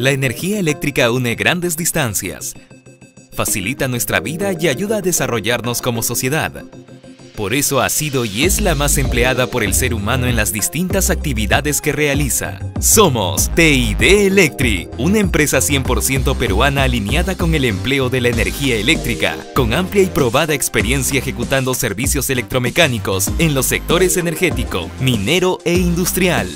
La energía eléctrica une grandes distancias, facilita nuestra vida y ayuda a desarrollarnos como sociedad. Por eso ha sido y es la más empleada por el ser humano en las distintas actividades que realiza. Somos TID Electric, una empresa 100% peruana alineada con el empleo de la energía eléctrica, con amplia y probada experiencia ejecutando servicios electromecánicos en los sectores energético, minero e industrial.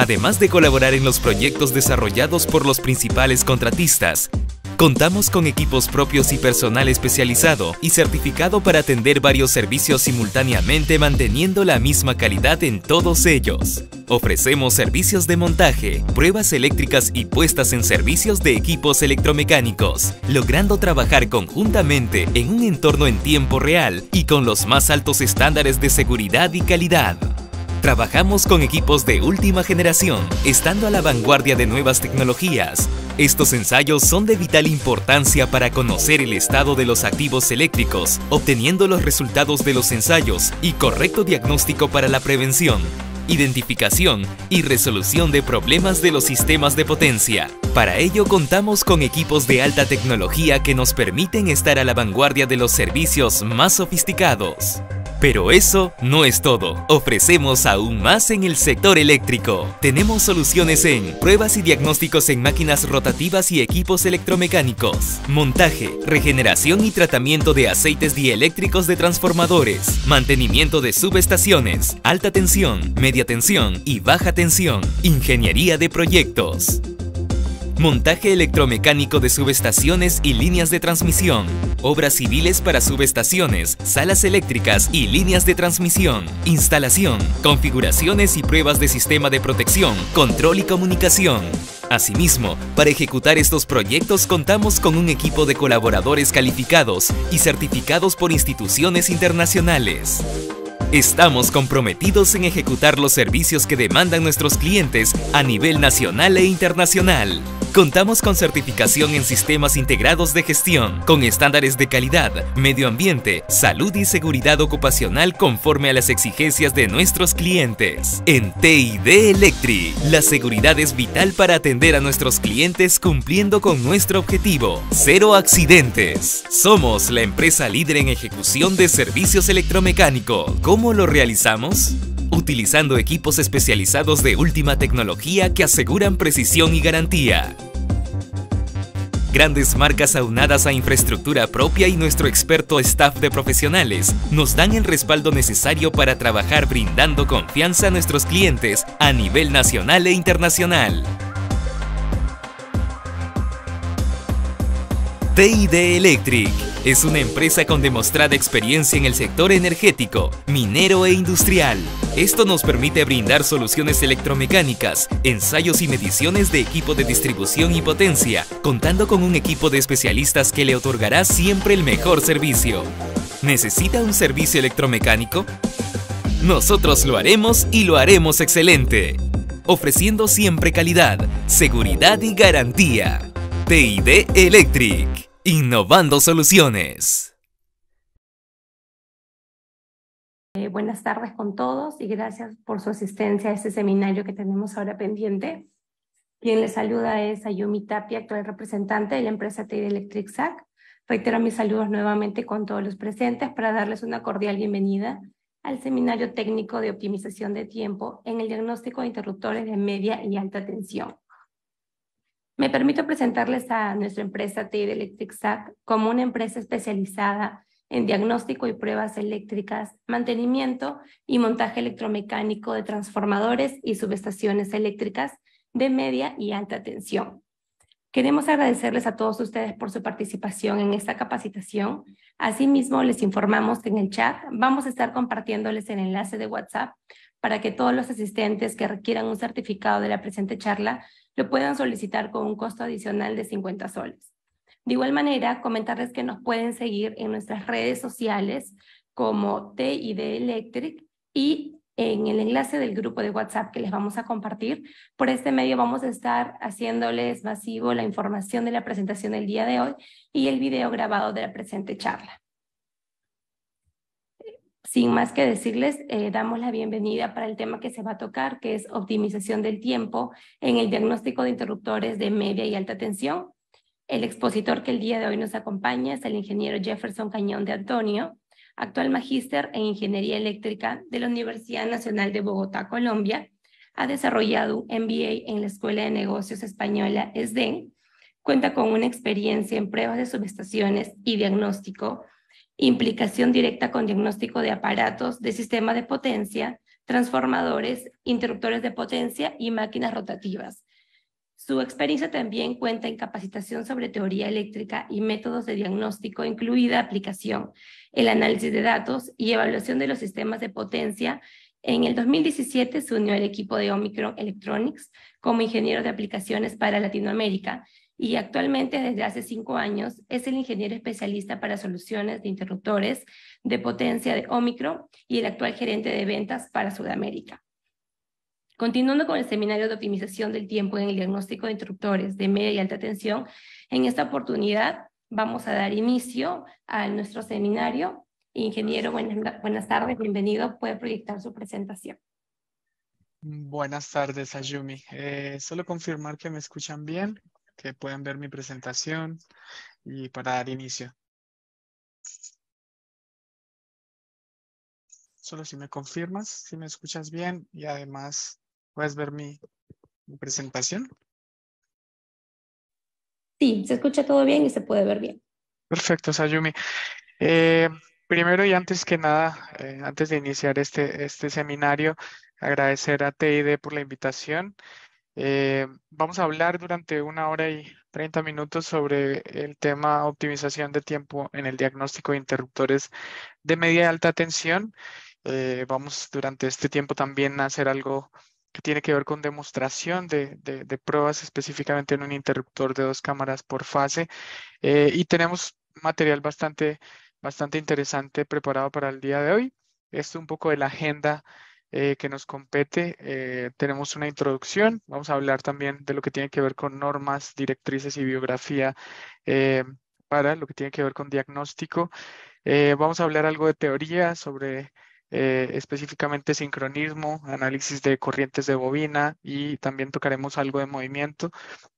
Además de colaborar en los proyectos desarrollados por los principales contratistas, Contamos con equipos propios y personal especializado y certificado para atender varios servicios simultáneamente manteniendo la misma calidad en todos ellos. Ofrecemos servicios de montaje, pruebas eléctricas y puestas en servicios de equipos electromecánicos, logrando trabajar conjuntamente en un entorno en tiempo real y con los más altos estándares de seguridad y calidad. Trabajamos con equipos de última generación, estando a la vanguardia de nuevas tecnologías. Estos ensayos son de vital importancia para conocer el estado de los activos eléctricos, obteniendo los resultados de los ensayos y correcto diagnóstico para la prevención identificación y resolución de problemas de los sistemas de potencia. Para ello contamos con equipos de alta tecnología que nos permiten estar a la vanguardia de los servicios más sofisticados. Pero eso no es todo. Ofrecemos aún más en el sector eléctrico. Tenemos soluciones en pruebas y diagnósticos en máquinas rotativas y equipos electromecánicos, montaje, regeneración y tratamiento de aceites dieléctricos de transformadores, mantenimiento de subestaciones, alta tensión, media tensión y baja tensión, ingeniería de proyectos montaje electromecánico de subestaciones y líneas de transmisión, obras civiles para subestaciones, salas eléctricas y líneas de transmisión, instalación, configuraciones y pruebas de sistema de protección, control y comunicación. Asimismo, para ejecutar estos proyectos contamos con un equipo de colaboradores calificados y certificados por instituciones internacionales. Estamos comprometidos en ejecutar los servicios que demandan nuestros clientes a nivel nacional e internacional. Contamos con certificación en sistemas integrados de gestión, con estándares de calidad, medio ambiente, salud y seguridad ocupacional conforme a las exigencias de nuestros clientes. En TID Electric, la seguridad es vital para atender a nuestros clientes cumpliendo con nuestro objetivo, cero accidentes. Somos la empresa líder en ejecución de servicios electromecánicos ¿Cómo lo realizamos? Utilizando equipos especializados de última tecnología que aseguran precisión y garantía. Grandes marcas aunadas a infraestructura propia y nuestro experto staff de profesionales nos dan el respaldo necesario para trabajar brindando confianza a nuestros clientes a nivel nacional e internacional. TID Electric es una empresa con demostrada experiencia en el sector energético, minero e industrial. Esto nos permite brindar soluciones electromecánicas, ensayos y mediciones de equipo de distribución y potencia, contando con un equipo de especialistas que le otorgará siempre el mejor servicio. ¿Necesita un servicio electromecánico? Nosotros lo haremos y lo haremos excelente, ofreciendo siempre calidad, seguridad y garantía. TID Electric, innovando soluciones. Eh, buenas tardes con todos y gracias por su asistencia a este seminario que tenemos ahora pendiente. Quien les saluda es Ayumi Tapia, actual representante de la empresa TID Electric SAC. Reitero mis saludos nuevamente con todos los presentes para darles una cordial bienvenida al seminario técnico de optimización de tiempo en el diagnóstico de interruptores de media y alta tensión. Me permito presentarles a nuestra empresa TID Electric SAC como una empresa especializada en diagnóstico y pruebas eléctricas, mantenimiento y montaje electromecánico de transformadores y subestaciones eléctricas de media y alta tensión. Queremos agradecerles a todos ustedes por su participación en esta capacitación. Asimismo, les informamos que en el chat vamos a estar compartiéndoles el enlace de WhatsApp para que todos los asistentes que requieran un certificado de la presente charla lo puedan solicitar con un costo adicional de 50 soles. De igual manera, comentarles que nos pueden seguir en nuestras redes sociales como TID Electric y en el enlace del grupo de WhatsApp que les vamos a compartir. Por este medio vamos a estar haciéndoles masivo la información de la presentación del día de hoy y el video grabado de la presente charla sin más que decirles, eh, damos la bienvenida para el tema que se va a tocar, que es optimización del tiempo en el diagnóstico de interruptores de media y alta tensión. El expositor que el día de hoy nos acompaña es el ingeniero Jefferson Cañón de Antonio, actual magíster en Ingeniería Eléctrica de la Universidad Nacional de Bogotá, Colombia. Ha desarrollado un MBA en la Escuela de Negocios Española, ESDEN. Cuenta con una experiencia en pruebas de subestaciones y diagnóstico implicación directa con diagnóstico de aparatos de sistema de potencia, transformadores, interruptores de potencia y máquinas rotativas. Su experiencia también cuenta en capacitación sobre teoría eléctrica y métodos de diagnóstico, incluida aplicación, el análisis de datos y evaluación de los sistemas de potencia. En el 2017 se unió al equipo de Omicron Electronics como ingeniero de aplicaciones para Latinoamérica y actualmente desde hace cinco años es el ingeniero especialista para soluciones de interruptores de potencia de Omicron y el actual gerente de ventas para Sudamérica. Continuando con el seminario de optimización del tiempo en el diagnóstico de interruptores de media y alta tensión, en esta oportunidad vamos a dar inicio a nuestro seminario. Ingeniero, buenas, buenas tardes, bienvenido. Puede proyectar su presentación. Buenas tardes, Ayumi. Eh, solo confirmar que me escuchan bien que puedan ver mi presentación y para dar inicio. Solo si me confirmas, si me escuchas bien y además puedes ver mi, presentación. Sí, se escucha todo bien y se puede ver bien. Perfecto, Sayumi. Eh, primero y antes que nada, eh, antes de iniciar este, este seminario, agradecer a TID por la invitación eh, vamos a hablar durante una hora y 30 minutos sobre el tema optimización de tiempo en el diagnóstico de interruptores de media y alta tensión. Eh, vamos durante este tiempo también a hacer algo que tiene que ver con demostración de, de, pruebas específicamente en un interruptor de dos cámaras por fase. Eh, y tenemos material bastante, bastante interesante preparado para el día de hoy. Esto un poco de la agenda eh, que nos compete. Eh, tenemos una introducción, vamos a hablar también de lo que tiene que ver con normas, directrices y biografía eh, para lo que tiene que ver con diagnóstico. vamos a hablar algo de teoría sobre específicamente sincronismo, análisis de corrientes de bobina y también tocaremos algo de movimiento.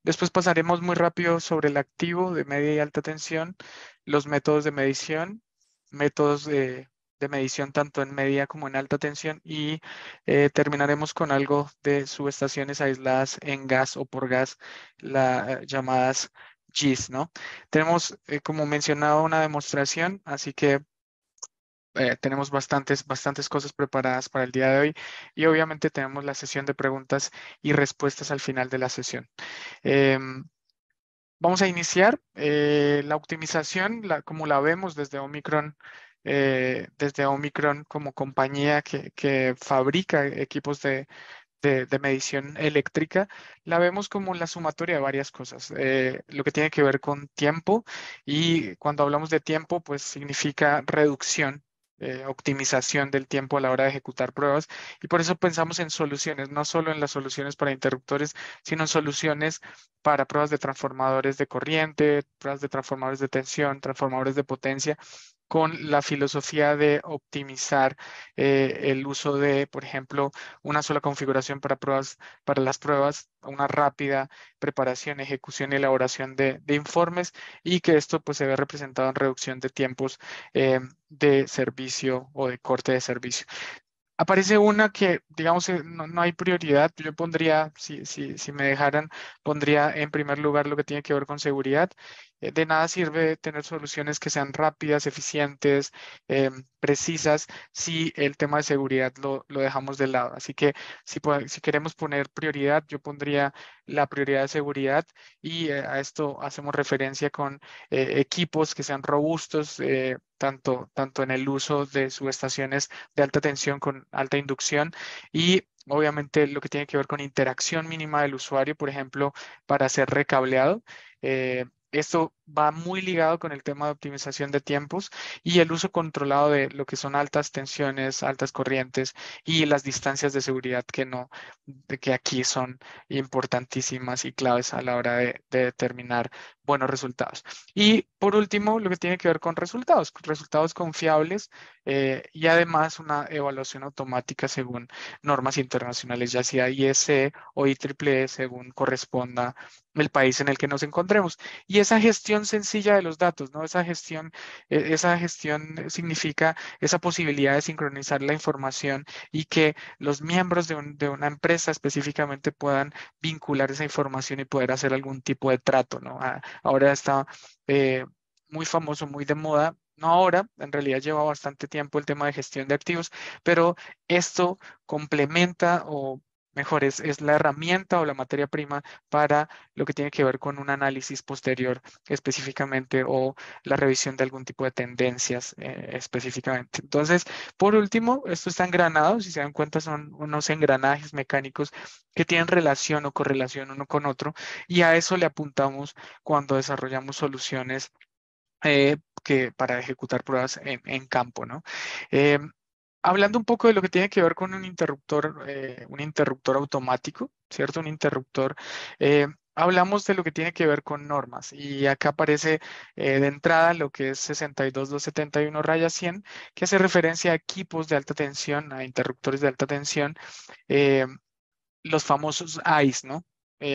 Después pasaremos muy rápido sobre el activo de media y alta tensión, los métodos de medición, métodos de de medición tanto en media como en alta tensión y eh, terminaremos con algo de subestaciones aisladas en gas o por gas, las eh, llamadas GIS, ¿no? Tenemos, eh, como mencionado, una demostración, así que tenemos bastantes, bastantes cosas preparadas para el día de hoy y obviamente tenemos la sesión de preguntas y respuestas al final de la sesión. Em, vamos a iniciar la optimización, la, como la vemos desde Omicron eh, desde Omicron como compañía que, fabrica equipos de, medición eléctrica, la vemos como la sumatoria de varias cosas. Eh, lo que tiene que ver con tiempo y cuando hablamos de tiempo, pues significa reducción eh, optimización del tiempo a la hora de ejecutar pruebas y por eso pensamos en soluciones, no solo en las soluciones para interruptores, sino en soluciones para pruebas de transformadores de corriente, pruebas de transformadores de tensión, transformadores de potencia con la filosofía de optimizar eh, el uso de, por ejemplo, una sola configuración para, pruebas, para las pruebas, una rápida preparación, ejecución y elaboración de, informes y que esto pues, se vea representado en reducción de tiempos eh, de servicio o de corte de servicio. Aparece una que, digamos, eh, no, hay prioridad. Yo pondría, si, si, si, me dejaran, pondría en primer lugar lo que tiene que ver con seguridad. Eh, de nada sirve tener soluciones que sean rápidas, eficientes, eh, precisas, si el tema de seguridad lo, lo dejamos de lado. Así que si, si, queremos poner prioridad, yo pondría la prioridad de seguridad y a esto hacemos referencia con equipos que sean robustos tanto, en el uso de subestaciones de alta tensión con alta inducción y obviamente lo que tiene que ver con interacción mínima del usuario, por ejemplo, para ser recableado. Eh, esto va muy ligado con el tema de optimización de tiempos y el uso controlado de lo que son altas tensiones, altas corrientes y las distancias de seguridad que no, que aquí son importantísimas y claves a la hora de determinar buenos resultados. Y por último, lo que tiene que ver con resultados, resultados confiables eh, y además una evaluación automática según normas internacionales, ya sea IEC o IEEE, e, según corresponda el país en el que nos encontremos. Y esa gestión sencilla de los datos, ¿no? Esa gestión, e, esa gestión significa esa posibilidad de sincronizar la información y que los miembros de, de una empresa específicamente puedan vincular esa información y poder hacer algún tipo de trato, ¿no? A, Ahora está eh, muy famoso, muy de moda. No ahora, en realidad lleva bastante tiempo el tema de gestión de activos, pero esto complementa o mejor, es, la herramienta o la materia prima para lo que tiene que ver con un análisis posterior específicamente o la revisión de algún tipo de tendencias eh, específicamente. Entonces, por último, esto está engranado, si se dan cuenta son unos engranajes mecánicos que tienen relación o correlación uno con otro y a eso le apuntamos cuando desarrollamos soluciones eh, que para ejecutar pruebas en, campo, ¿no? Eh, hablando un poco de lo que tiene que ver con un interruptor, eh, un interruptor automático, ¿cierto? Un interruptor. Eh, hablamos de lo que tiene que ver con normas y acá aparece eh, de entrada lo que es 62271 100 que hace referencia a equipos de alta tensión, a interruptores de alta tensión, los famosos AIS, ¿no?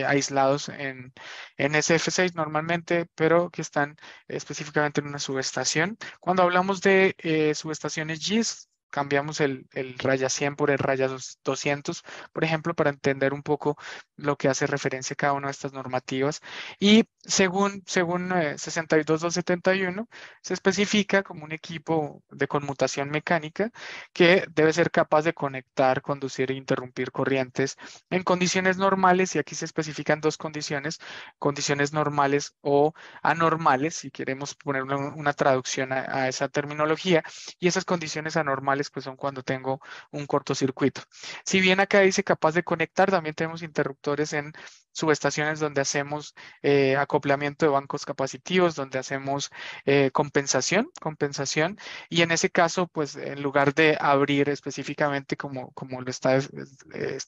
aislados en, en, SF6 normalmente, pero que están específicamente en una subestación. Cuando hablamos de subestaciones GIS, cambiamos el, el, raya 100 por el raya 200, por ejemplo, para entender un poco lo que hace referencia cada una de estas normativas. Y según, según 62271, eh, se especifica como un equipo de conmutación mecánica que debe ser capaz de conectar, conducir e interrumpir corrientes en condiciones normales, y aquí se especifican dos condiciones, condiciones normales o anormales, si queremos poner una, una traducción a esa terminología, y esas condiciones anormales pues son cuando tengo un cortocircuito. Si bien acá dice capaz de conectar, también tenemos interruptores en subestaciones donde hacemos eh, acoplamiento de bancos capacitivos, donde hacemos eh, compensación, compensación, y en ese caso, pues en lugar de abrir específicamente como, como lo está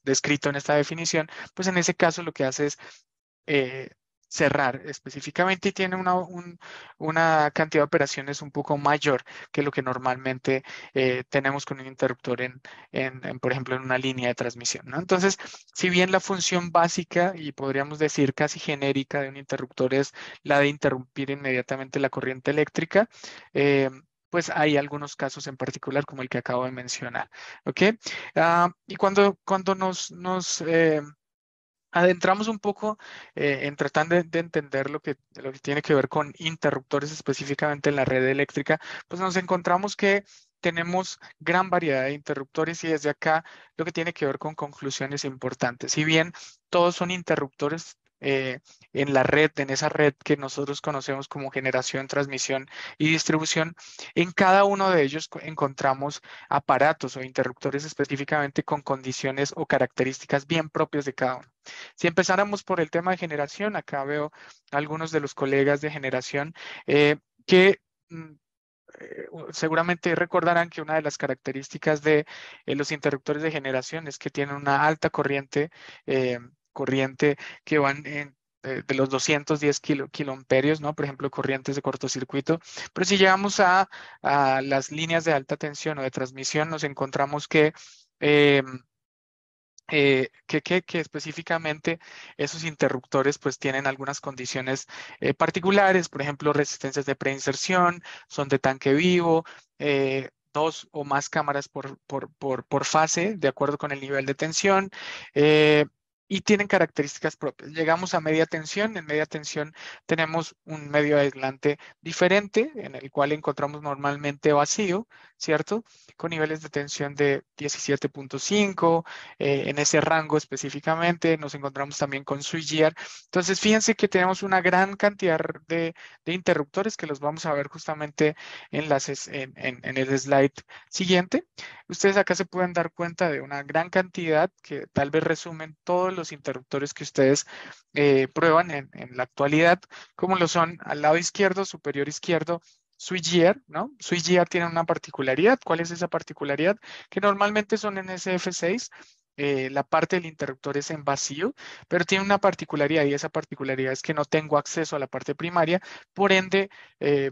descrito en esta definición, pues en ese caso lo que hace es eh, cerrar. Específicamente y tiene una, una, cantidad de operaciones un poco mayor que lo que normalmente eh, tenemos con un interruptor en, en, por ejemplo, en una línea de transmisión. ¿no? Entonces, si bien la función básica y podríamos decir casi genérica de un interruptor es la de interrumpir inmediatamente la corriente eléctrica, eh, pues hay algunos casos en particular como el que acabo de mencionar. ¿Ok? Ah, y cuando, cuando nos, nos eh, adentramos un poco eh, en tratando de, entender lo que, lo que tiene que ver con interruptores específicamente en la red eléctrica, pues nos encontramos que tenemos gran variedad de interruptores y desde acá lo que tiene que ver con conclusiones importantes. Si bien todos son interruptores, eh, en la red, en esa red que nosotros conocemos como generación, transmisión y distribución, en cada uno de ellos encontramos aparatos o interruptores específicamente con condiciones o características bien propias de cada uno. Si empezáramos por el tema de generación, acá veo algunos de los colegas de generación eh, que mm, eh, seguramente recordarán que una de las características de los interruptores de generación es que tienen una alta corriente corriente que van eh, de, los 210 kilo, kiloamperios, ¿no? Por ejemplo, corrientes de cortocircuito. Pero si llegamos a, las líneas de alta tensión o de transmisión, nos encontramos que, eh, eh, que, que, específicamente esos interruptores pues tienen algunas condiciones particulares, por ejemplo, resistencias de preinserción, son de tanque vivo, dos o más cámaras por, por, por, por, fase, de acuerdo con el nivel de tensión y tienen características propias. Llegamos a media tensión, en media tensión tenemos un medio aislante diferente, en el cual encontramos normalmente vacío, ¿cierto? Con niveles de tensión de 17.5, eh, en ese rango específicamente, nos encontramos también con suigear. Entonces, fíjense que tenemos una gran cantidad de, interruptores que los vamos a ver justamente en, en el slide siguiente. Ustedes acá se pueden dar cuenta de una gran cantidad que tal vez resumen todos los los interruptores que ustedes eh, prueban en, la actualidad, como lo son al lado izquierdo, superior izquierdo, switchgear, ¿no? Switchgear tiene una particularidad. ¿Cuál es esa particularidad? Que normalmente son en SF6, eh, la parte del interruptor es en vacío, pero tiene una particularidad y esa particularidad es que no tengo acceso a la parte primaria, por ende eh,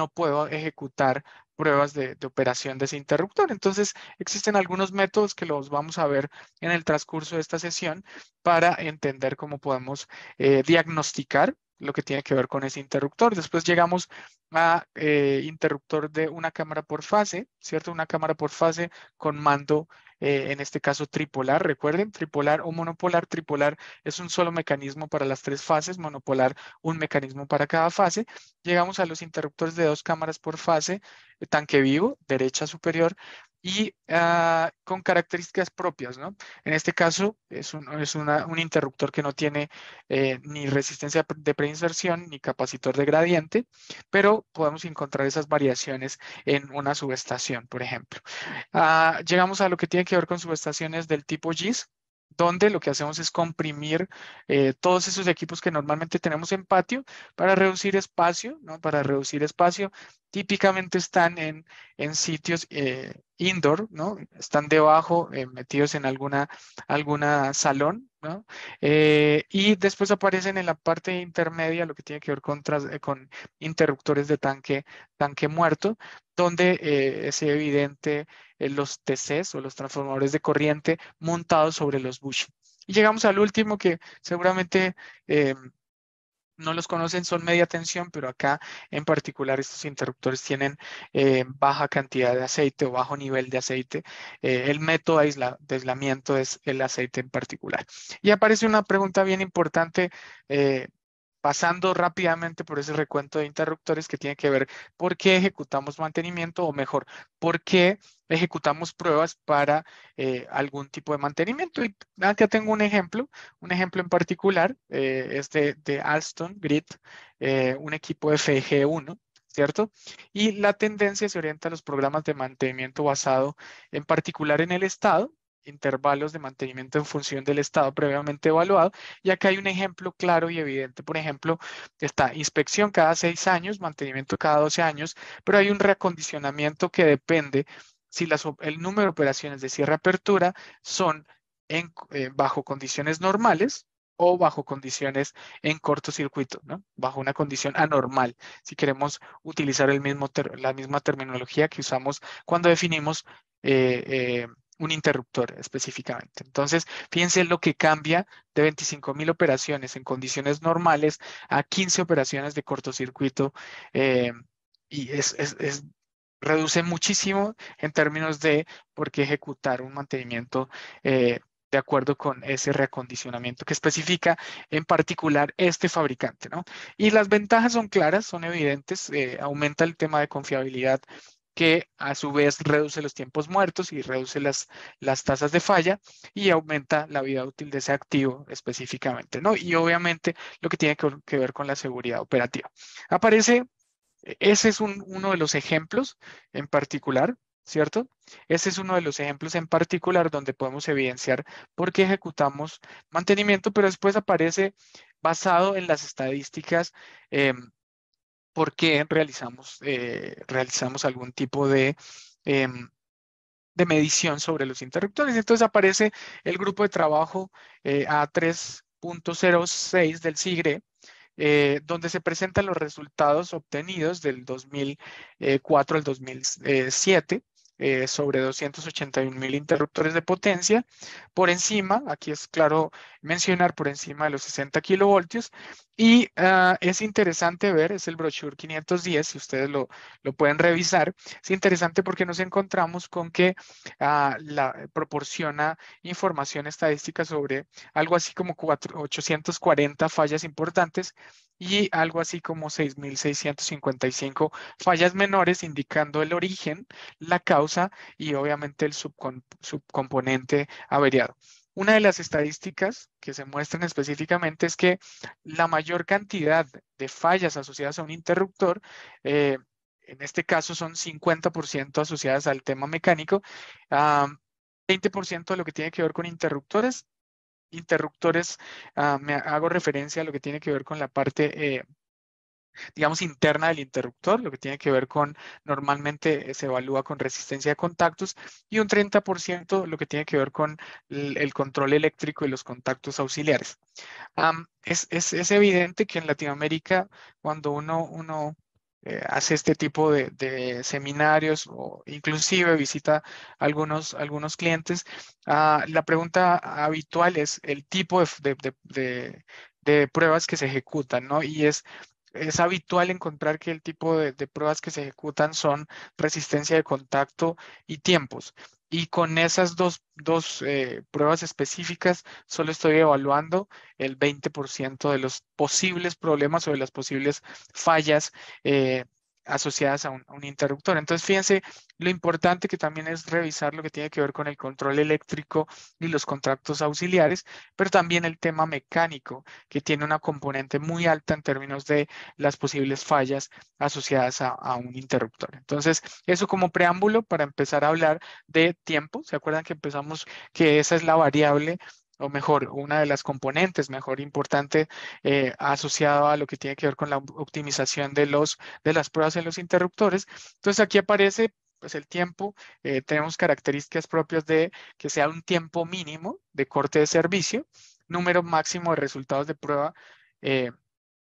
no puedo ejecutar pruebas de, operación de ese interruptor. Entonces, existen algunos métodos que los vamos a ver en el transcurso de esta sesión para entender cómo podemos eh, diagnosticar lo que tiene que ver con ese interruptor. Después llegamos a eh, interruptor de una cámara por fase, ¿cierto? Una cámara por fase con mando, eh, en este caso tripolar, recuerden, tripolar o monopolar. Tripolar es un solo mecanismo para las tres fases, monopolar un mecanismo para cada fase. Llegamos a los interruptores de dos cámaras por fase, eh, tanque vivo, derecha superior, y ah, con características propias, ¿no? En este caso es un, es un interruptor que no tiene eh, ni resistencia de preinserción ni capacitor de gradiente, pero podemos encontrar esas variaciones en una subestación, por ejemplo. Ah, llegamos a lo que tiene que ver con subestaciones del tipo GIS, donde lo que hacemos es comprimir eh, todos esos equipos que normalmente tenemos en patio para reducir espacio, ¿no? Para reducir espacio, típicamente están en, en sitios eh, indoor, ¿no? Están debajo, eh, metidos en alguna, alguna salón, ¿no? Eh, y después aparecen en la parte intermedia, lo que tiene que ver con, eh, con interruptores de tanque, tanque muerto, donde es evidente los TCs o los transformadores de corriente montados sobre los bush. Y llegamos al último que seguramente no los conocen, son media tensión, pero acá en particular estos interruptores tienen eh, baja cantidad de aceite o bajo nivel de aceite. Eh, el método de, aislamiento es el aceite en particular. Y aparece una pregunta bien importante eh, pasando rápidamente por ese recuento de interruptores que tiene que ver por qué ejecutamos mantenimiento o mejor, por qué ejecutamos pruebas para eh, algún tipo de mantenimiento. Y acá ah, tengo un ejemplo, un ejemplo en particular, eh, es de, Alston Grid, eh, un equipo FG1, ¿cierto? Y la tendencia se orienta a los programas de mantenimiento basado en particular en el estado, intervalos de mantenimiento en función del estado previamente evaluado. Y acá hay un ejemplo claro y evidente. Por ejemplo, está inspección cada seis años, mantenimiento cada 12 años, pero hay un recondicionamiento que depende si el número de operaciones de cierre-apertura son en, eh, bajo condiciones normales, o bajo condiciones en cortocircuito, ¿no? bajo una condición anormal, si queremos utilizar el mismo la misma terminología que usamos cuando definimos eh, eh, un interruptor específicamente. Entonces, fíjense lo que cambia de 25.000 operaciones en condiciones normales a 15 operaciones de cortocircuito eh, y es, reduce muchísimo en términos de por qué ejecutar un mantenimiento eh, de acuerdo con ese reacondicionamiento que especifica en particular este fabricante. ¿no? Y las ventajas son claras, son evidentes, eh, aumenta el tema de confiabilidad que a su vez reduce los tiempos muertos y reduce las, las tasas de falla y aumenta la vida útil de ese activo específicamente, ¿no? Y obviamente lo que tiene que, ver con la seguridad operativa. Aparece, e, ese es uno de los ejemplos en particular, ¿cierto? Ese es uno de los ejemplos en particular donde podemos evidenciar por qué ejecutamos mantenimiento, pero después aparece basado en las estadísticas em, por qué realizamos, eh, realizamos algún tipo em, de, medición sobre los interruptores. Entonces aparece el grupo de trabajo eh, A3.06 del SIGRE, eh, donde se presentan los resultados obtenidos del 2004 al 2007 sobre 281 mil interruptores de potencia por encima, aquí es claro mencionar por encima de los 60 kilovoltios, y ah, es interesante ver, es el brochure 510, si ustedes lo, pueden revisar, es interesante porque nos encontramos con que ah, la, eh, proporciona información estadística sobre algo así como 840 fallas importantes y algo así como 6.655 fallas menores, indicando el origen, la causa y obviamente el subcomponente averiado. Una de las estadísticas que se muestran específicamente es que la mayor cantidad de fallas asociadas a un interruptor, eh, en este caso son 50% asociadas al tema mecánico, 20% de lo que tiene que ver con interruptores. Interruptores, ah, me hago referencia a lo que tiene que ver con la parte eh, digamos, interna del interruptor, lo que tiene que ver con, normalmente eh, se evalúa con resistencia de contactos, y un 30% lo que tiene que ver con el, control eléctrico y los contactos auxiliares. es, evidente que en Latinoamérica, cuando uno, uno eh, hace este tipo de, seminarios o inclusive visita algunos, algunos clientes, ah, la pregunta habitual es el tipo de, de pruebas que se ejecutan, ¿no? Y es es habitual encontrar que el tipo de, pruebas que se ejecutan son resistencia de contacto y tiempos. Y con esas dos, dos eh, pruebas específicas, solo estoy evaluando el 20% de los posibles problemas o de las posibles fallas eh, asociadas a un, interruptor. Entonces, fíjense lo importante que también es revisar lo que tiene que ver con el control eléctrico y los contactos auxiliares, pero también el tema mecánico, que tiene una componente muy alta en términos de las posibles fallas asociadas a, a un interruptor. Entonces, eso como preámbulo para empezar a hablar de tiempo. ¿Se acuerdan que empezamos que esa es la variable o mejor, una de las componentes mejor importante eh, asociado a lo que tiene que ver con la optimización de, los, de las pruebas en los interruptores. Entonces aquí aparece pues el tiempo, eh, tenemos características propias de que sea un tiempo mínimo de corte de servicio, número máximo de resultados de prueba eh,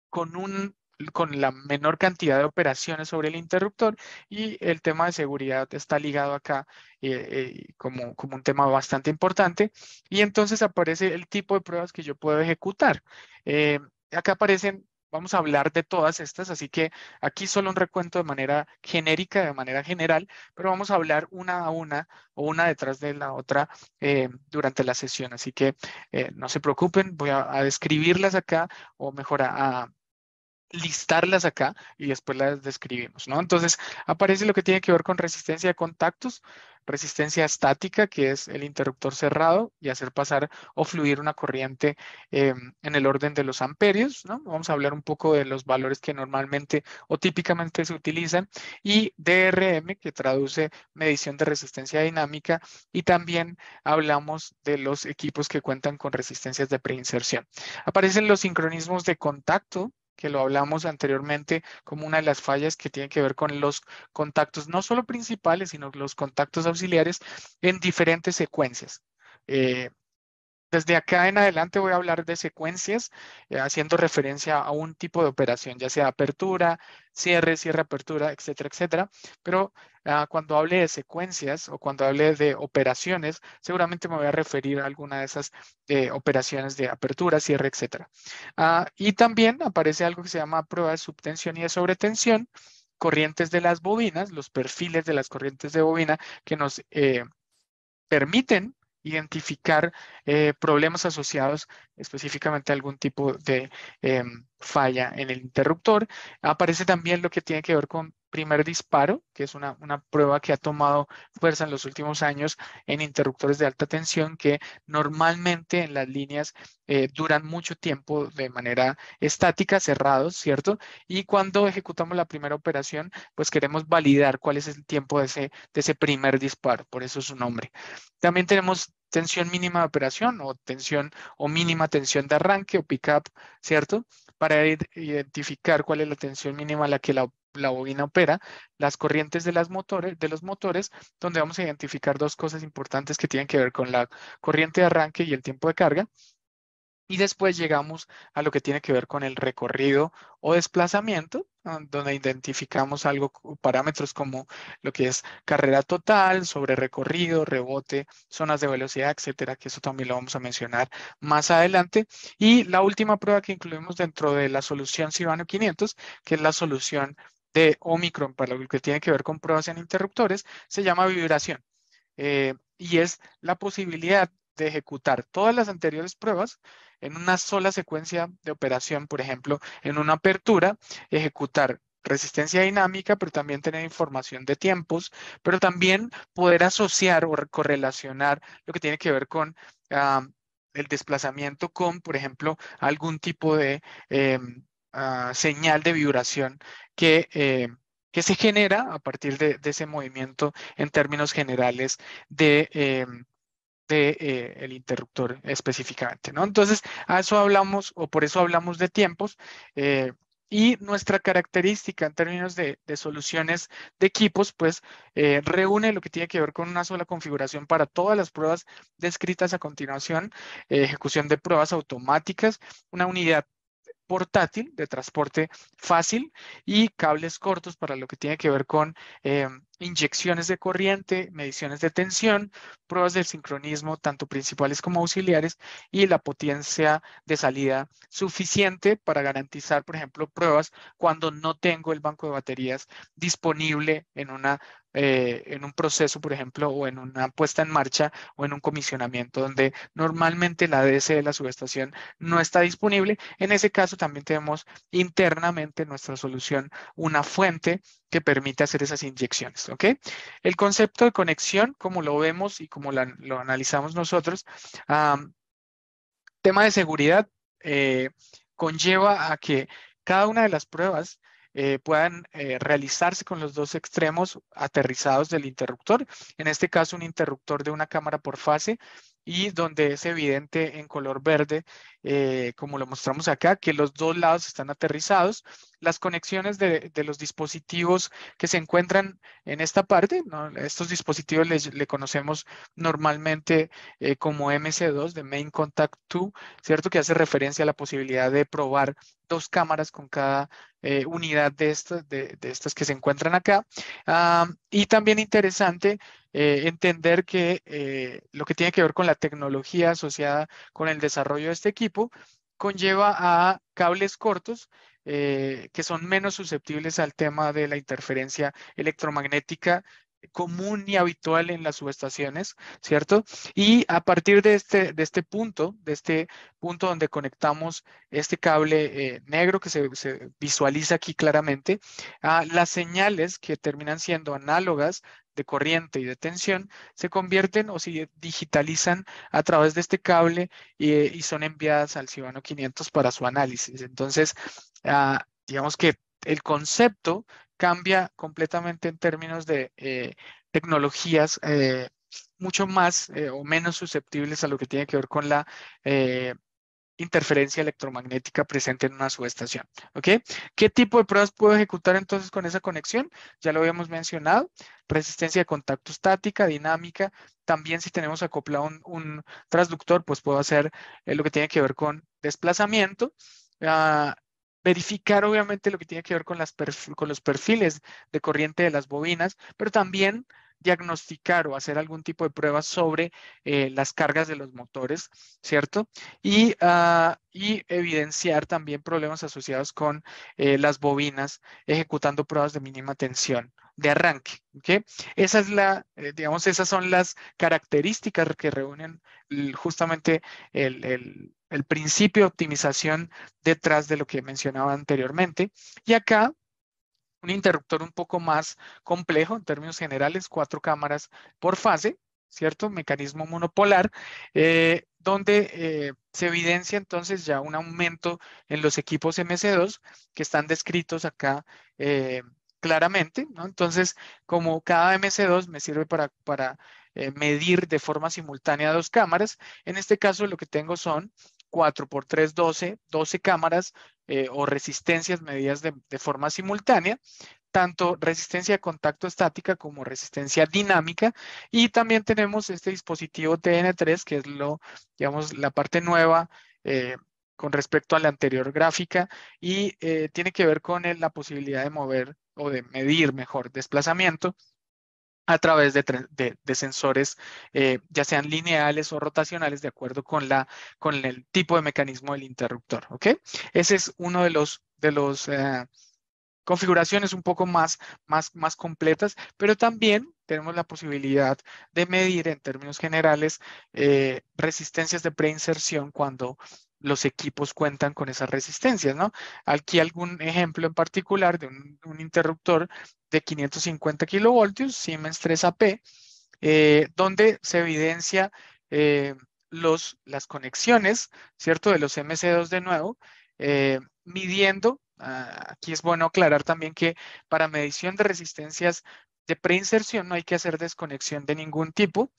con un con la menor cantidad de operaciones sobre el interruptor y el tema de seguridad está ligado acá eh, eh, como, un tema bastante importante y entonces aparece el tipo de pruebas que yo puedo ejecutar. Eh, acá aparecen, vamos a hablar de todas estas, así que aquí solo un recuento de manera genérica, de manera general, pero vamos a hablar una a una o una detrás de la otra durante la sesión, así que no se preocupen, voy a, describirlas acá o mejor a listarlas acá y después las describimos, ¿no? Entonces aparece lo que tiene que ver con resistencia de contactos, resistencia estática, que es el interruptor cerrado y hacer pasar o fluir una corriente em, en el orden de los amperios, Vamos a hablar un poco de los valores que normalmente o típicamente se utilizan y DRM, que traduce medición de resistencia dinámica y también hablamos de los equipos que cuentan con resistencias de preinserción. Aparecen los sincronismos de contacto, que lo hablamos anteriormente como una de las fallas que tiene que ver con los contactos, no solo principales, sino los contactos auxiliares en diferentes secuencias. Eh, desde acá en adelante voy a hablar de secuencias, eh, haciendo referencia a un tipo de operación, ya sea apertura, cierre, cierre, apertura, etcétera, etcétera. Pero ah, cuando hable de secuencias o cuando hable de operaciones, seguramente me voy a referir a alguna de esas eh, operaciones de apertura, cierre, etcétera. Ah, y también aparece algo que se llama prueba de subtensión y de sobretensión, corrientes de las bobinas, los perfiles de las corrientes de bobina que nos eh, permiten identificar eh, problemas asociados específicamente a algún tipo de em, falla en el interruptor. Aparece también lo que tiene que ver con primer disparo, que es una, prueba que ha tomado fuerza en los últimos años en interruptores de alta tensión que normalmente en las líneas eh, duran mucho tiempo de manera estática, cerrados, ¿cierto? Y cuando ejecutamos la primera operación, pues queremos validar cuál es el tiempo de ese, de ese primer disparo, por eso su nombre. También tenemos tensión mínima de operación o tensión o mínima tensión de arranque o pickup, ¿cierto? Para identificar cuál es la tensión mínima a la que la la bobina opera, las corrientes de, los motores, donde vamos a identificar dos cosas importantes que tienen que ver con la corriente de arranque y el tiempo de carga. Y después llegamos a lo que tiene que ver con el recorrido o desplazamiento, ah, donde identificamos algo, parámetros como lo que es carrera total, sobre recorrido, rebote, zonas de velocidad, etcétera, que eso también lo vamos a mencionar más adelante. Y la última prueba que incluimos dentro de la solución Cibano 500, que es la solución de Omicron para lo que tiene que ver con pruebas en interruptores se llama vibración eh, y es la posibilidad de ejecutar todas las anteriores pruebas en una sola secuencia de operación, por ejemplo, en una apertura, ejecutar resistencia dinámica, pero también tener información de tiempos, pero también poder asociar o correlacionar lo que tiene que ver con ah, el desplazamiento con, por ejemplo, algún tipo de em, Ah, señal de vibración que, eh, que, se genera a partir de, ese movimiento en términos generales de... Em, de, eh, el interruptor específicamente, ¿no? Entonces, a eso hablamos, o por eso hablamos de tiempos, eh, y nuestra característica en términos de, de soluciones de equipos, pues reúne lo que tiene que ver con una sola configuración para todas las pruebas descritas a continuación, ejecución de pruebas automáticas, una unidad portátil de transporte fácil y cables cortos para lo que tiene que ver con eh, inyecciones de corriente, mediciones de tensión, pruebas del sincronismo, tanto principales como auxiliares, y la potencia de salida suficiente para garantizar, por ejemplo, pruebas cuando no tengo el banco de baterías disponible en una eh, en un proceso, por ejemplo, o en una puesta en marcha o en un comisionamiento donde normalmente la ADS e de la subestación no está disponible. En ese caso también tenemos internamente nuestra solución una fuente que permite hacer esas inyecciones. El concepto de conexión, como lo vemos y como lo analizamos nosotros, tema de seguridad eh, conlleva a que cada una de las pruebas eh, puedan eh, realizarse con los dos extremos aterrizados del interruptor, en este caso un interruptor de una cámara por fase y donde es evidente en color verde eh, como lo mostramos acá, que los dos lados están aterrizados. Las conexiones de, de los dispositivos que se encuentran en esta parte, estos dispositivos le conocemos normalmente eh, como MC2, de Main Contact 2, ¿cierto? Que hace referencia a la posibilidad de probar dos cámaras con cada eh, unidad de estas, de, de, estas que se encuentran acá. Ah, y también interesante entender que lo que tiene que ver con la tecnología asociada con el desarrollo de este equipo, conlleva a cables cortos eh, que son menos susceptibles al tema de la interferencia electromagnética común y habitual en las subestaciones, ¿cierto? Y a partir de este, de este punto, de este punto donde conectamos este cable eh, negro que se, se, visualiza aquí claramente, a las señales que terminan siendo análogas de corriente y de tensión se convierten o se digitalizan a través de este cable eh, y, son enviadas al Cibano 500 para su análisis. Entonces, ah, digamos que el concepto cambia completamente en términos de eh, tecnologías eh, mucho más o menos susceptibles a lo que tiene que ver con la interferencia electromagnética presente en una subestación. ¿Ok? ¿Qué tipo de pruebas puedo ejecutar entonces con esa conexión? Ya lo habíamos mencionado, resistencia de contacto estática, dinámica. También si tenemos acoplado un, transductor, pues puedo hacer eh, lo que tiene que ver con desplazamiento. Ah, verificar obviamente lo que tiene que ver con, con los perfiles de corriente de las bobinas, pero también diagnosticar o hacer algún tipo de pruebas sobre eh, las cargas de los motores, ¿cierto? Y, ah, evidenciar también problemas asociados con eh, las bobinas ejecutando pruebas de mínima tensión de arranque. ¿okay? Esa es la, eh, digamos, esas son las características que reúnen justamente el, el principio de optimización detrás de lo que mencionaba anteriormente. Y acá un interruptor un poco más complejo en términos generales, cuatro cámaras por fase, ¿cierto? Mecanismo monopolar, eh, donde eh, se evidencia entonces ya un aumento en los equipos MC2 que están descritos acá eh, claramente, ¿no? Entonces, como cada MC2 me sirve para, para medir de forma simultánea dos cámaras, en este caso lo que tengo son 4 por 3, 12, 12 cámaras eh, o resistencias medidas de, forma simultánea, tanto resistencia de contacto estática como resistencia dinámica. Y también tenemos este dispositivo TN3, que es lo, digamos, la parte nueva eh, con respecto a la anterior gráfica y eh, tiene que ver con la posibilidad de mover o de medir mejor desplazamiento a través de, sensores, eh, ya sean lineales o rotacionales, de acuerdo con, la, con el tipo de mecanismo del interruptor. ¿ok? Ese es uno de los, de los eh, configuraciones un poco más, más, más completas, pero también tenemos la posibilidad de medir en términos generales eh, resistencias de preinserción cuando los equipos cuentan con esas resistencias, ¿no? Aquí algún ejemplo en particular de un, interruptor de 550 kilovoltios, Siemens 3AP, eh, donde se evidencia eh, los, las conexiones, ¿cierto? De los MC2 de nuevo, eh, midiendo, ah, aquí es bueno aclarar también que para medición de resistencias de preinserción no hay que hacer desconexión de ningún tipo.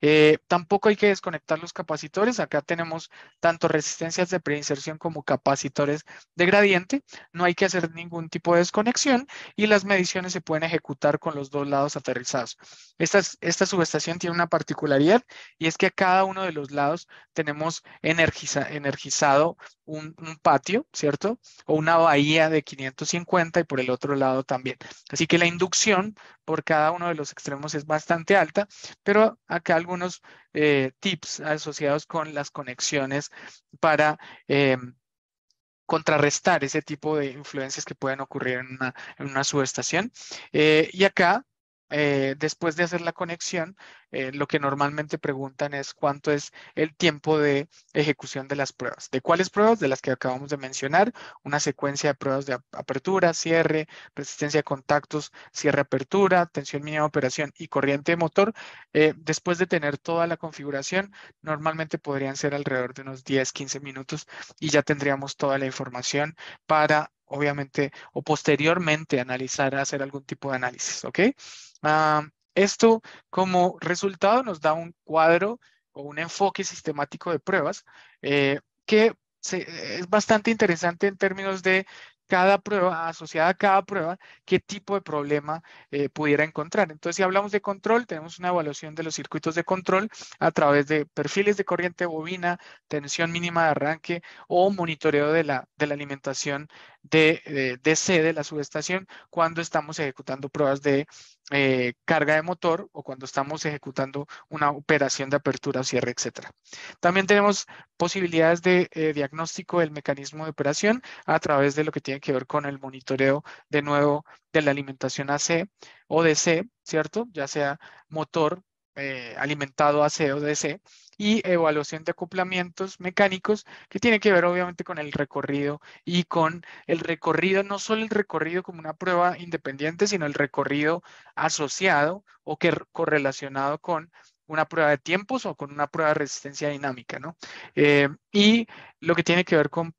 Eh, tampoco hay que desconectar los capacitores. Acá tenemos tanto resistencias de preinserción como capacitores de gradiente. No hay que hacer ningún tipo de desconexión y las mediciones se pueden ejecutar con los dos lados aterrizados. Esta, esta subestación tiene una particularidad y es que a cada uno de los lados tenemos energizado un, patio, ¿cierto? O una bahía de 550 y por el otro lado también. Así que la inducción por cada uno de los extremos es bastante alta, pero acá algunos eh, tips asociados con las conexiones para... Eh, contrarrestar ese tipo de influencias que pueden ocurrir en una, subestación. Eh, y acá eh, después de hacer la conexión, eh, lo que normalmente preguntan es cuánto es el tiempo de ejecución de las pruebas. ¿De cuáles pruebas? De las que acabamos de mencionar, una secuencia de pruebas de apertura, cierre, resistencia de contactos, cierre, apertura, tensión mínima de operación y corriente de motor. Eh, después de tener toda la configuración, normalmente podrían ser alrededor de unos 10, 15 minutos y ya tendríamos toda la información para obviamente, o posteriormente analizar, hacer algún tipo de análisis, ¿ok? Ah, esto como resultado nos da un cuadro o un enfoque sistemático de pruebas eh, que es bastante interesante en términos de cada prueba, asociada a cada prueba, qué tipo de problema eh, pudiera encontrar. Entonces, si hablamos de control, tenemos una evaluación de los circuitos de control a través de perfiles de corriente bobina, tensión mínima de arranque o monitoreo de la, de la alimentación de, de, de de la subestación cuando estamos ejecutando pruebas de eh, carga de motor o cuando estamos ejecutando una operación de apertura o cierre, etc. También tenemos posibilidades de eh, diagnóstico del mecanismo de operación a través de lo que tiene que ver con el monitoreo de nuevo de la alimentación AC o DC, ¿cierto? Ya sea motor eh, alimentado a CODC y evaluación de acoplamientos mecánicos que tiene que ver obviamente con el recorrido y con el recorrido, no solo el recorrido como una prueba independiente, sino el recorrido asociado o que correlacionado con una prueba de tiempos o con una prueba de resistencia dinámica, ¿no? Eh, y lo que tiene que ver con,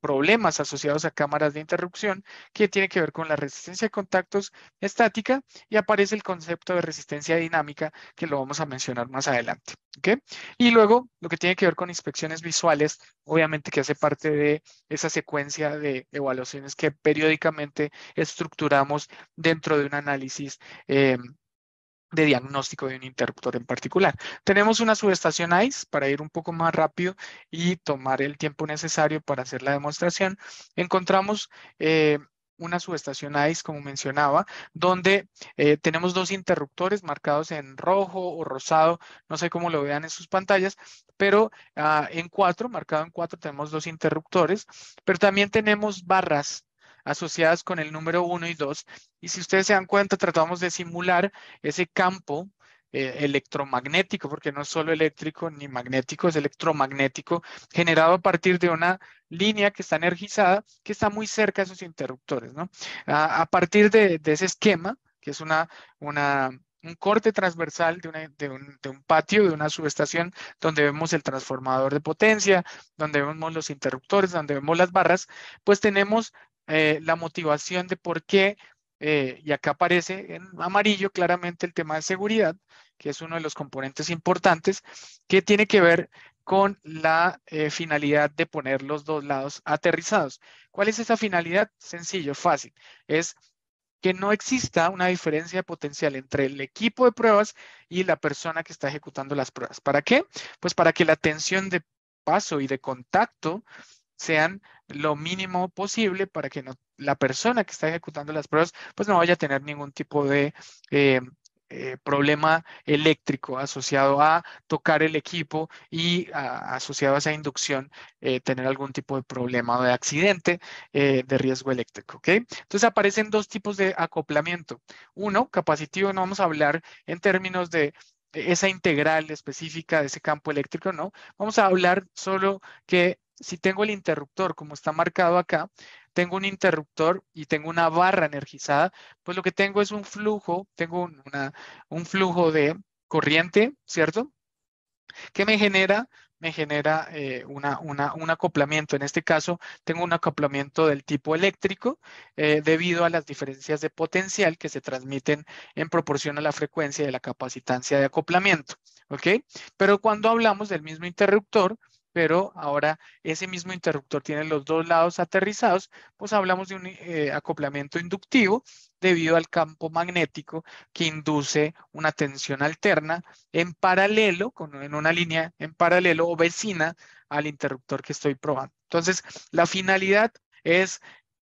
problemas asociados a cámaras de interrupción, que tiene que ver con la resistencia de contactos estática y aparece el concepto de resistencia dinámica que lo vamos a mencionar más adelante, ¿ok? Y luego lo que tiene que ver con inspecciones visuales, obviamente que hace parte de esa secuencia de evaluaciones que periódicamente estructuramos dentro de un análisis eh, de diagnóstico de un interruptor en particular. Tenemos una subestación ICE para ir un poco más rápido y tomar el tiempo necesario para hacer la demostración. Encontramos eh, una subestación ICE, como mencionaba, donde eh, tenemos dos interruptores marcados en rojo o rosado, no sé cómo lo vean en sus pantallas, pero ah, en cuatro, marcado en cuatro, tenemos dos interruptores, pero también tenemos barras asociadas con el número 1 y 2. Y si ustedes se dan cuenta, tratamos de simular ese campo eh, electromagnético, porque no es solo eléctrico ni magnético, es electromagnético, generado a partir de una línea que está energizada, que está muy cerca de esos interruptores. ¿no? A, partir de, ese esquema, que es una, una un corte transversal de, de, un, de, un, patio, de una subestación, donde vemos el transformador de potencia, donde vemos los interruptores, donde vemos las barras, pues tenemos eh, la motivación de por qué, eh, y acá aparece en amarillo claramente el tema de seguridad, que es uno de los componentes importantes, que tiene que ver con la eh, finalidad de poner los dos lados aterrizados. ¿Cuál es esa finalidad? Sencillo, fácil. Es que no exista una diferencia de potencial entre el equipo de pruebas y la persona que está ejecutando las pruebas. ¿Para qué? Pues para que la tensión de paso y de contacto sean lo mínimo posible para que la persona que está ejecutando las pruebas pues no vaya a tener ningún tipo de eh, eh, problema eléctrico asociado a tocar el equipo y asociado a esa inducción eh, tener algún tipo de problema o de accidente de riesgo eléctrico. ¿okay? Entonces aparecen dos tipos de acoplamiento. Uno, capacitivo, no vamos a hablar en términos de esa integral específica de ese campo eléctrico, no. Vamos a hablar solo que si tengo el interruptor, como está marcado acá, tengo un interruptor y tengo una barra energizada, pues lo que tengo es un flujo, tengo un flujo de corriente, ¿cierto? que me genera? Me genera eh, un acoplamiento. En este caso, tengo un acoplamiento del tipo eléctrico eh, debido a las diferencias de potencial que se transmiten en proporción a la frecuencia de la capacitancia de acoplamiento. ¿Ok? Pero cuando hablamos del mismo interruptor, pero ahora ese mismo interruptor tiene los dos lados aterrizados, pues hablamos de un eh, acoplamiento inductivo debido al campo magnético que induce una tensión alterna en paralelo, con, en una línea en paralelo o vecina al interruptor que estoy probando. Entonces, la finalidad es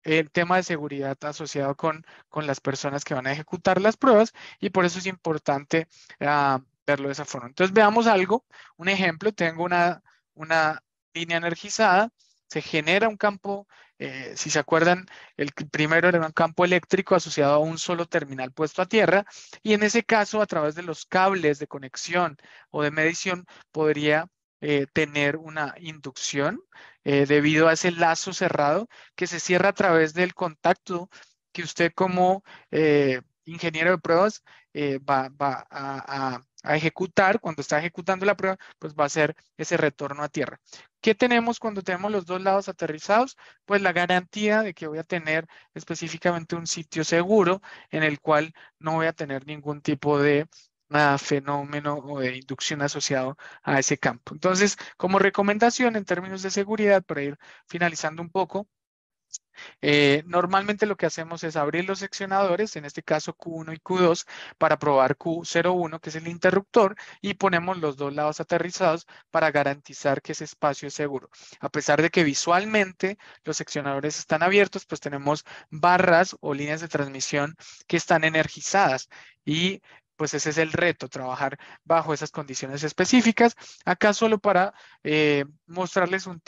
el tema de seguridad asociado con, las personas que van a ejecutar las pruebas y por eso es importante ah, verlo de esa forma. Entonces, veamos algo, un ejemplo, tengo una una línea energizada, se genera un campo, eh, si se acuerdan, el primero era un campo eléctrico asociado a un solo terminal puesto a tierra, y en ese caso, a través de los cables de conexión o de medición, podría eh, tener una inducción eh, debido a ese lazo cerrado que se cierra a través del contacto que usted como ingeniero de pruebas va, a, a a ejecutar, cuando está ejecutando la prueba, pues va a ser ese retorno a tierra. ¿Qué tenemos cuando tenemos los dos lados aterrizados? Pues la garantía de que voy a tener específicamente un sitio seguro en el cual no voy a tener ningún tipo de ah, fenómeno o de inducción asociado a ese campo. Entonces, como recomendación en términos de seguridad, para ir finalizando un poco, eh, normalmente lo que hacemos es abrir los seccionadores, en este caso Q1 y Q2, para probar Q01, que es el interruptor, y ponemos los dos lados aterrizados para garantizar que ese espacio es seguro. A pesar de que visualmente los seccionadores están abiertos, pues tenemos barras o líneas de transmisión que están energizadas y pues ese es el reto, trabajar bajo esas condiciones específicas. Acá solo para eh, mostrarles un,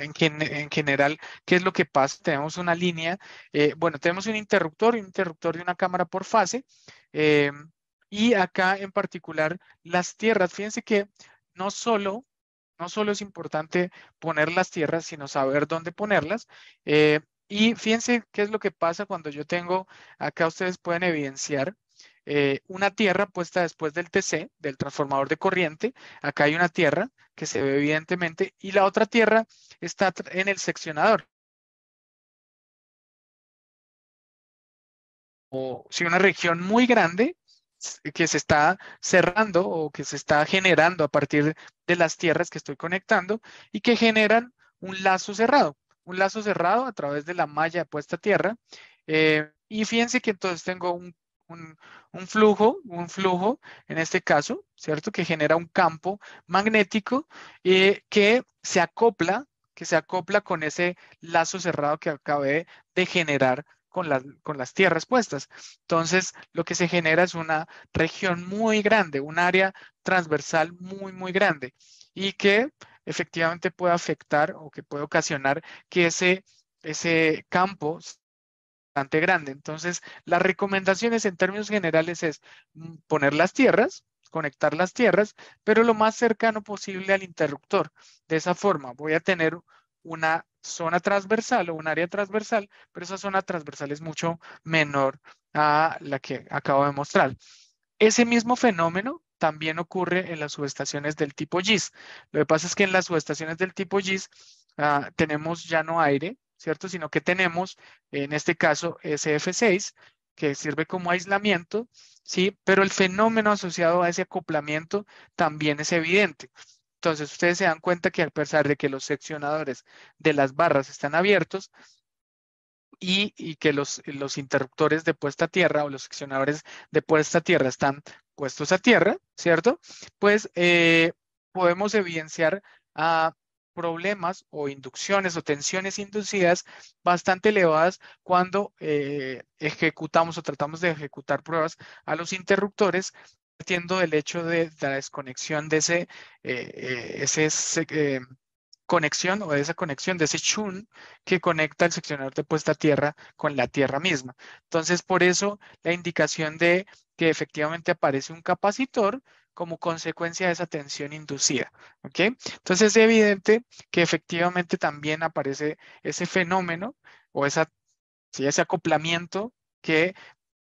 en, general, ¿qué es lo que pasa? Tenemos una línea, eh, bueno, tenemos un interruptor, un interruptor de una cámara por fase, em, y acá en particular las tierras. Fíjense que no solo, no solo es importante poner las tierras, sino saber dónde ponerlas. Eh, y fíjense qué es lo que pasa cuando yo tengo, acá ustedes pueden evidenciar, eh, una tierra puesta después del TC, del transformador de corriente. Acá hay una tierra que se ve evidentemente y la otra tierra está en el seccionador. O si una región muy grande que se está cerrando o que se está generando a partir de las tierras que estoy conectando y que generan un lazo cerrado, un lazo cerrado a través de la malla puesta tierra. Eh, y fíjense que entonces tengo un un, flujo, un flujo en este caso, ¿cierto? Que genera un campo magnético y eh, que se acopla, que se acopla con ese lazo cerrado que acabé de generar con, con, las tierras puestas. Entonces, lo que se genera es una región muy grande, un área transversal muy, muy grande y que efectivamente puede afectar o que puede ocasionar que ese, ese campo grande. Entonces, las recomendaciones en términos generales es mm, poner las tierras, conectar las tierras, pero lo más cercano posible al interruptor. De esa forma voy a tener una zona transversal o un área transversal, pero esa zona transversal es mucho menor a la que acabo de mostrar. Ese mismo fenómeno también ocurre en las subestaciones del tipo GIS. Lo que pasa es que en las subestaciones del tipo GIS ah, tenemos ya no aire, ¿cierto? Sino que tenemos, en este caso, SF6, que sirve como aislamiento, ¿sí? Pero el fenómeno asociado a ese acoplamiento también es evidente. Entonces, ustedes se dan cuenta que a pesar de que los seccionadores de las barras están abiertos, y, que los, los, interruptores de puesta a tierra o los seccionadores de puesta a tierra están puestos a tierra, ¿cierto? Pues eh, podemos evidenciar a problemas o inducciones o tensiones inducidas bastante elevadas cuando eh, ejecutamos o tratamos de ejecutar pruebas a los interruptores partiendo del hecho de, la desconexión de ese, eh, eh, conexión o de esa conexión, de ese chun que conecta el seccionador de puesta a tierra con la tierra misma. Entonces, por eso la indicación de que efectivamente aparece un capacitor como consecuencia de esa tensión inducida. ¿ok? Entonces es evidente que efectivamente también aparece ese fenómeno o ese acoplamiento que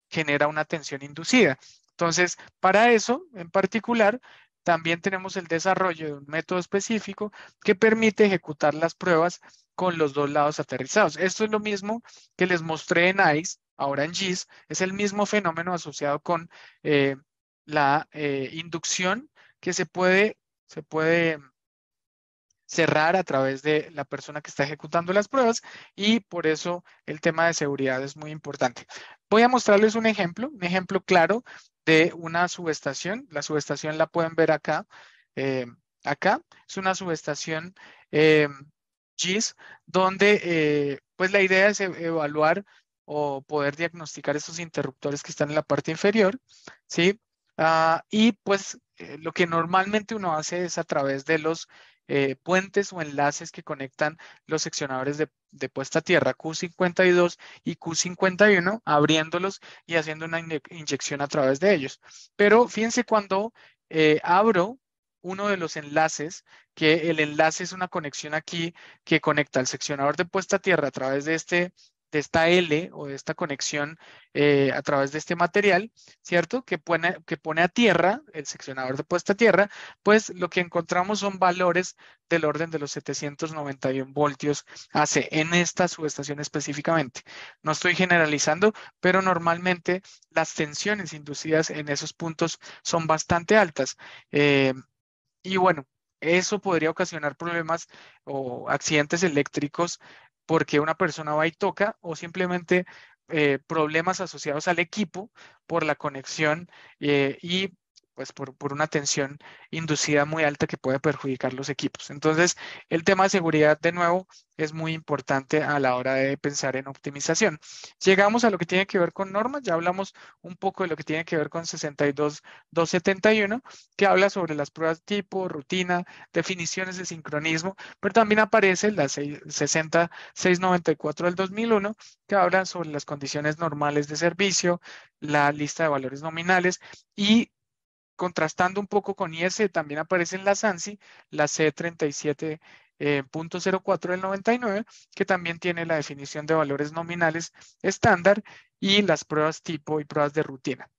genera una tensión inducida. Entonces, para eso en particular, también tenemos el desarrollo de un método específico que permite ejecutar las pruebas con los dos lados aterrizados. Esto es lo mismo que les mostré en ICE, ahora en GIS, es el mismo fenómeno asociado con eh, la eh, inducción que se puede, se puede cerrar a través de la persona que está ejecutando las pruebas y por eso el tema de seguridad es muy importante. Voy a mostrarles un ejemplo, un ejemplo claro de una subestación. La subestación la pueden ver acá. Eh, acá es una subestación eh, GIS donde pues la idea es e-, evaluar o poder diagnosticar estos interruptores que están en la parte inferior, ¿sí? Ah, y pues eh, lo que normalmente uno hace es a través de los eh, puentes o enlaces que conectan los seccionadores de, puesta a tierra Q52 y Q51, abriéndolos y haciendo una inyección a través de ellos. Pero fíjense cuando eh, abro uno de los enlaces, que el enlace es una conexión aquí que conecta al seccionador de puesta a tierra a través de este de esta L o de esta conexión eh, a través de este material, ¿cierto? Que pone, a tierra, el seccionador de puesta a tierra, pues lo que encontramos son valores del orden de los 791 voltios AC en esta subestación específicamente. No estoy generalizando, pero normalmente las tensiones inducidas en esos puntos son bastante altas. Eh, y bueno, eso podría ocasionar problemas o accidentes eléctricos porque una persona va y toca o simplemente eh, problemas asociados al equipo por la conexión eh, y pues por, por, una tensión inducida muy alta que puede perjudicar los equipos. Entonces, el tema de seguridad, de nuevo, es muy importante a la hora de pensar en optimización. Llegamos a lo que tiene que ver con normas, ya hablamos un poco de lo que tiene que ver con 62271, que habla sobre las pruebas tipo, rutina, definiciones de sincronismo, pero también aparece la 60694 del 2001, que habla sobre las condiciones normales de servicio, la lista de valores nominales y Contrastando un poco con IS, también aparecen las ANSI, la c 3704 eh, del 99, que también tiene la definición de valores nominales estándar y las pruebas tipo y pruebas de rutina.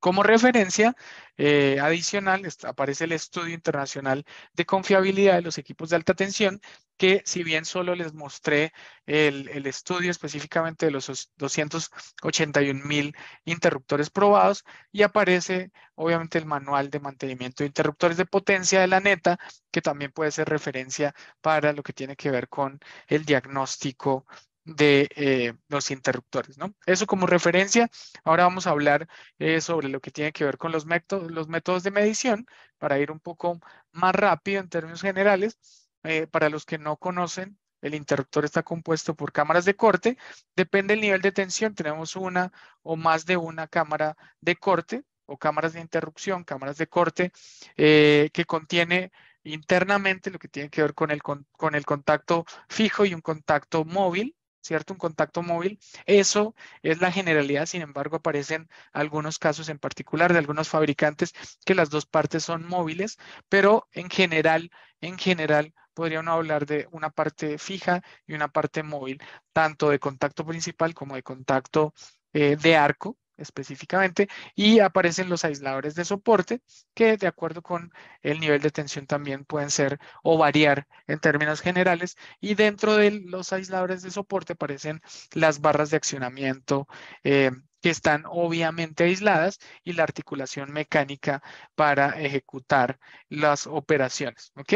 Como referencia eh, adicional aparece el estudio internacional de confiabilidad de los equipos de alta tensión, que si bien solo les mostré el, el estudio específicamente de los 281 mil interruptores probados, y aparece obviamente el manual de mantenimiento de interruptores de potencia de la neta, que también puede ser referencia para lo que tiene que ver con el diagnóstico de eh, los interruptores, ¿no? Eso como referencia. Ahora vamos a hablar eh, sobre lo que tiene que ver con los, métodos, los métodos de medición para ir un poco más rápido en términos generales. Eh, para los que no conocen, el interruptor está compuesto por cámaras de corte. Depende del nivel de tensión, tenemos una o más de una cámara de corte o cámaras de interrupción, cámaras de corte, que contiene internamente lo que tiene que ver con el, con el contacto fijo y un contacto móvil ¿cierto? Un contacto móvil. Eso es la generalidad, sin embargo, aparecen algunos casos en particular de algunos fabricantes que las dos partes son móviles, pero en general, en general, podría uno hablar de una parte fija y una parte móvil, tanto de contacto principal como de contacto eh, de arco, específicamente, y aparecen los aisladores de soporte que de acuerdo con el nivel de tensión también pueden ser o variar en términos generales y dentro de los aisladores de soporte aparecen las barras de accionamiento eh, que están obviamente aisladas y la articulación mecánica para ejecutar las operaciones. ¿ok?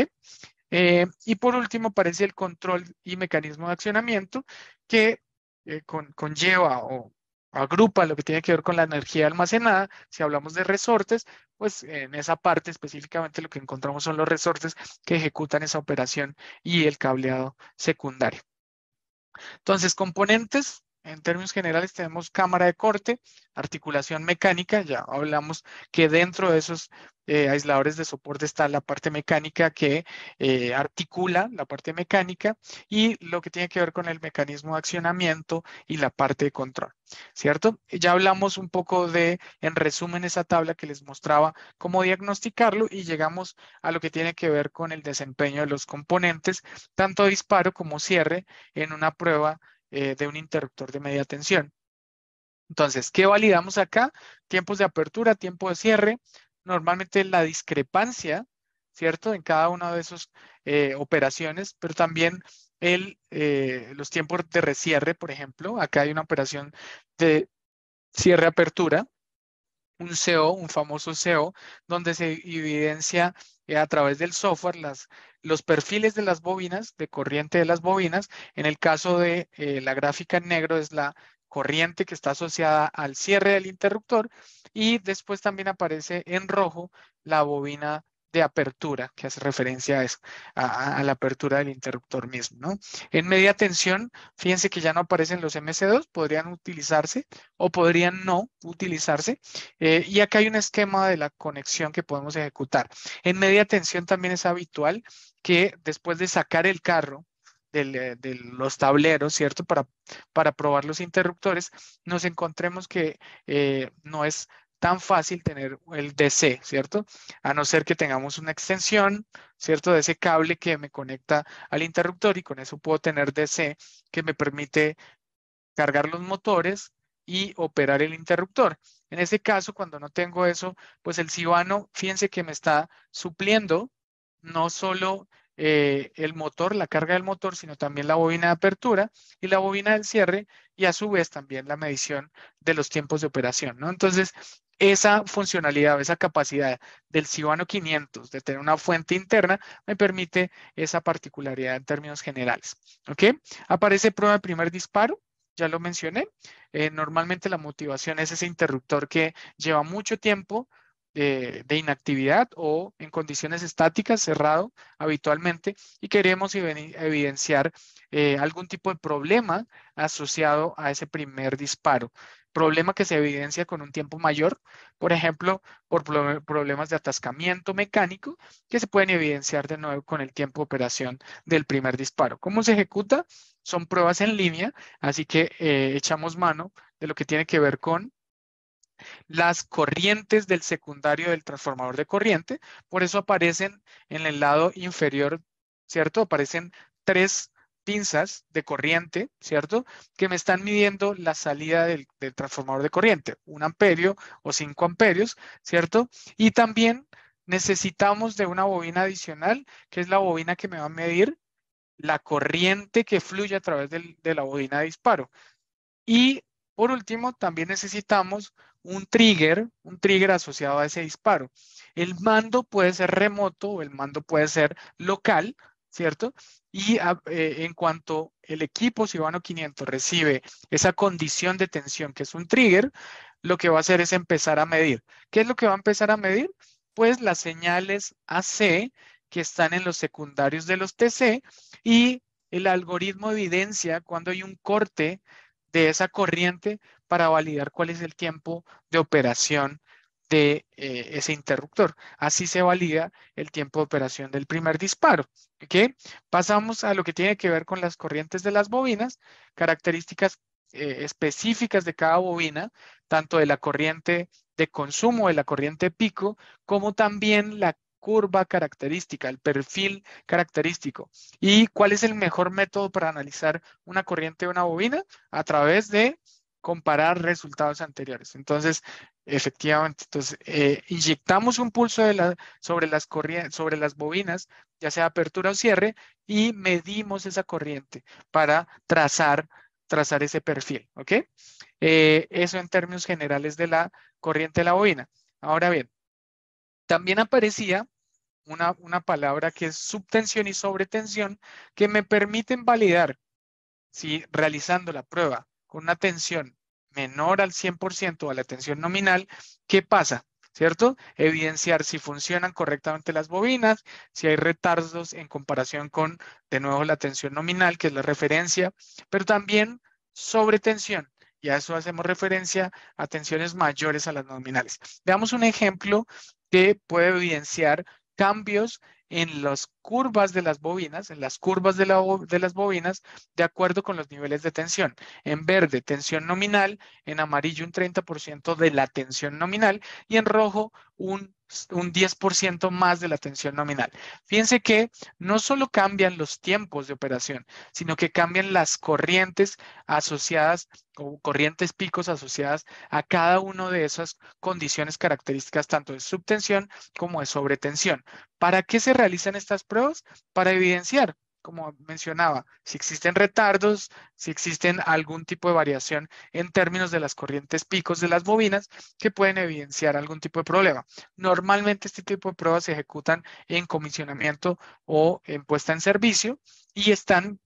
Eh, y por último aparece el control y mecanismo de accionamiento que eh, conlleva o agrupa lo que tiene que ver con la energía almacenada. Si hablamos de resortes, pues en esa parte específicamente lo que encontramos son los resortes que ejecutan esa operación y el cableado secundario. Entonces, componentes en términos generales tenemos cámara de corte, articulación mecánica, ya hablamos que dentro de esos eh, aisladores de soporte está la parte mecánica que eh, articula la parte mecánica y lo que tiene que ver con el mecanismo de accionamiento y la parte de control, ¿cierto? Ya hablamos un poco de, en resumen, esa tabla que les mostraba cómo diagnosticarlo y llegamos a lo que tiene que ver con el desempeño de los componentes, tanto disparo como cierre en una prueba eh, de un interruptor de media tensión. Entonces, ¿qué validamos acá? Tiempos de apertura, tiempo de cierre, normalmente la discrepancia, ¿cierto? En cada una de esas eh, operaciones, pero también el, eh, los tiempos de recierre, por ejemplo. Acá hay una operación de cierre-apertura, un CO, un famoso CO, donde se evidencia a través del software las los perfiles de las bobinas, de corriente de las bobinas. En el caso de eh, la gráfica en negro es la corriente que está asociada al cierre del interruptor y después también aparece en rojo la bobina de apertura, que hace referencia a, a, la apertura del interruptor mismo. En media tensión, fíjense que ya no aparecen los MC2, podrían utilizarse o podrían no utilizarse. Eh, y acá hay un esquema de la conexión que podemos ejecutar. En media tensión también es habitual que después de sacar el carro eh, de los tableros, ¿cierto? Para, para probar los interruptores, nos encontremos que eh, no es tan fácil tener el DC, ¿cierto? A no ser que tengamos una extensión, ¿cierto? De ese cable que me conecta al interruptor y con eso puedo tener DC que me permite cargar los motores y operar el interruptor. En ese caso, cuando no tengo eso, pues el Cibano, fíjense que me está supliendo no solo eh, el motor, la carga del motor, sino también la bobina de apertura y la bobina del cierre y a su vez también la medición de los tiempos de operación, ¿no? Entonces, esa funcionalidad, esa capacidad del Cibano 500 de tener una fuente interna me permite esa particularidad en términos generales. ¿Ok? Aparece prueba de primer disparo, ya lo mencioné. Eh, normalmente la motivación es ese interruptor que lleva mucho tiempo eh, de, inactividad o en condiciones estáticas, cerrado habitualmente, y queremos evidenciar eh, algún tipo de problema asociado a ese primer disparo. Problema que se evidencia con un tiempo mayor, por ejemplo, por problemas de atascamiento mecánico que se pueden evidenciar de nuevo con el tiempo de operación del primer disparo. ¿Cómo se ejecuta? Son pruebas en línea, así que eh, echamos mano de lo que tiene que ver con las corrientes del secundario del transformador de corriente. Por eso aparecen en el lado inferior, ¿cierto? Aparecen tres pinzas de corriente, ¿cierto? Que me están midiendo la salida del, transformador de corriente, un amperio o cinco amperios, ¿cierto? Y también necesitamos de una bobina adicional, que es la bobina que me va a medir la corriente que fluye a través de la bobina de disparo. Y por último, también necesitamos un trigger, un trigger asociado a ese disparo. El mando puede ser remoto o el mando puede ser local, ¿cierto? Y ah, eh, en cuanto el equipo Sivano 500 recibe esa condición de tensión que es un trigger, lo que va a hacer es empezar a medir. ¿Qué es lo que va a empezar a medir? Pues las señales AC que están en los secundarios de los TC y el algoritmo evidencia cuando hay un corte de esa corriente para validar cuál es el tiempo de operación de eh, ese interruptor. Así se valida el tiempo de operación del primer disparo. Pasamos a lo que tiene que ver con las corrientes de las bobinas, características eh, específicas de cada bobina, tanto de la corriente de consumo de la corriente pico, como también la curva característica, el perfil característico. ¿Y cuál es el mejor método para analizar una corriente de una bobina? A través de comparar resultados anteriores. Entonces, efectivamente, entonces, eh, inyectamos un pulso sobre, las sobre las bobinas, ya sea apertura o cierre, y medimos esa corriente para trazar, trazar ese perfil. ¿ok? Eh, eso en términos generales de la corriente de la bobina. Ahora bien, también aparecía una, palabra que es subtensión y sobretensión que me permiten validar si realizando la prueba con una tensión menor al 100% a la tensión nominal, ¿qué pasa? ¿Cierto? Evidenciar si funcionan correctamente las bobinas, si hay retardos en comparación con, de nuevo, la tensión nominal, que es la referencia, pero también sobretensión, Y a eso hacemos referencia a tensiones mayores a las nominales. Veamos un ejemplo que puede evidenciar cambios en las curvas de las bobinas, en las curvas de, de, las bobinas, de acuerdo con los niveles de tensión. En verde, tensión nominal, en amarillo un 30% de la tensión nominal y en rojo un, 10% más de la tensión nominal. Fíjense que no solo cambian los tiempos de operación, sino que cambian las corrientes asociadas o corrientes picos asociadas a cada una de esas condiciones características tanto de subtensión como de sobretensión. ¿Para qué se realizan estas pruebas? Para evidenciar como mencionaba, si existen retardos, si existen algún tipo de variación en términos de las corrientes picos de las bobinas que pueden evidenciar algún tipo de problema. Normalmente este tipo de pruebas se ejecutan en comisionamiento o en puesta en servicio y están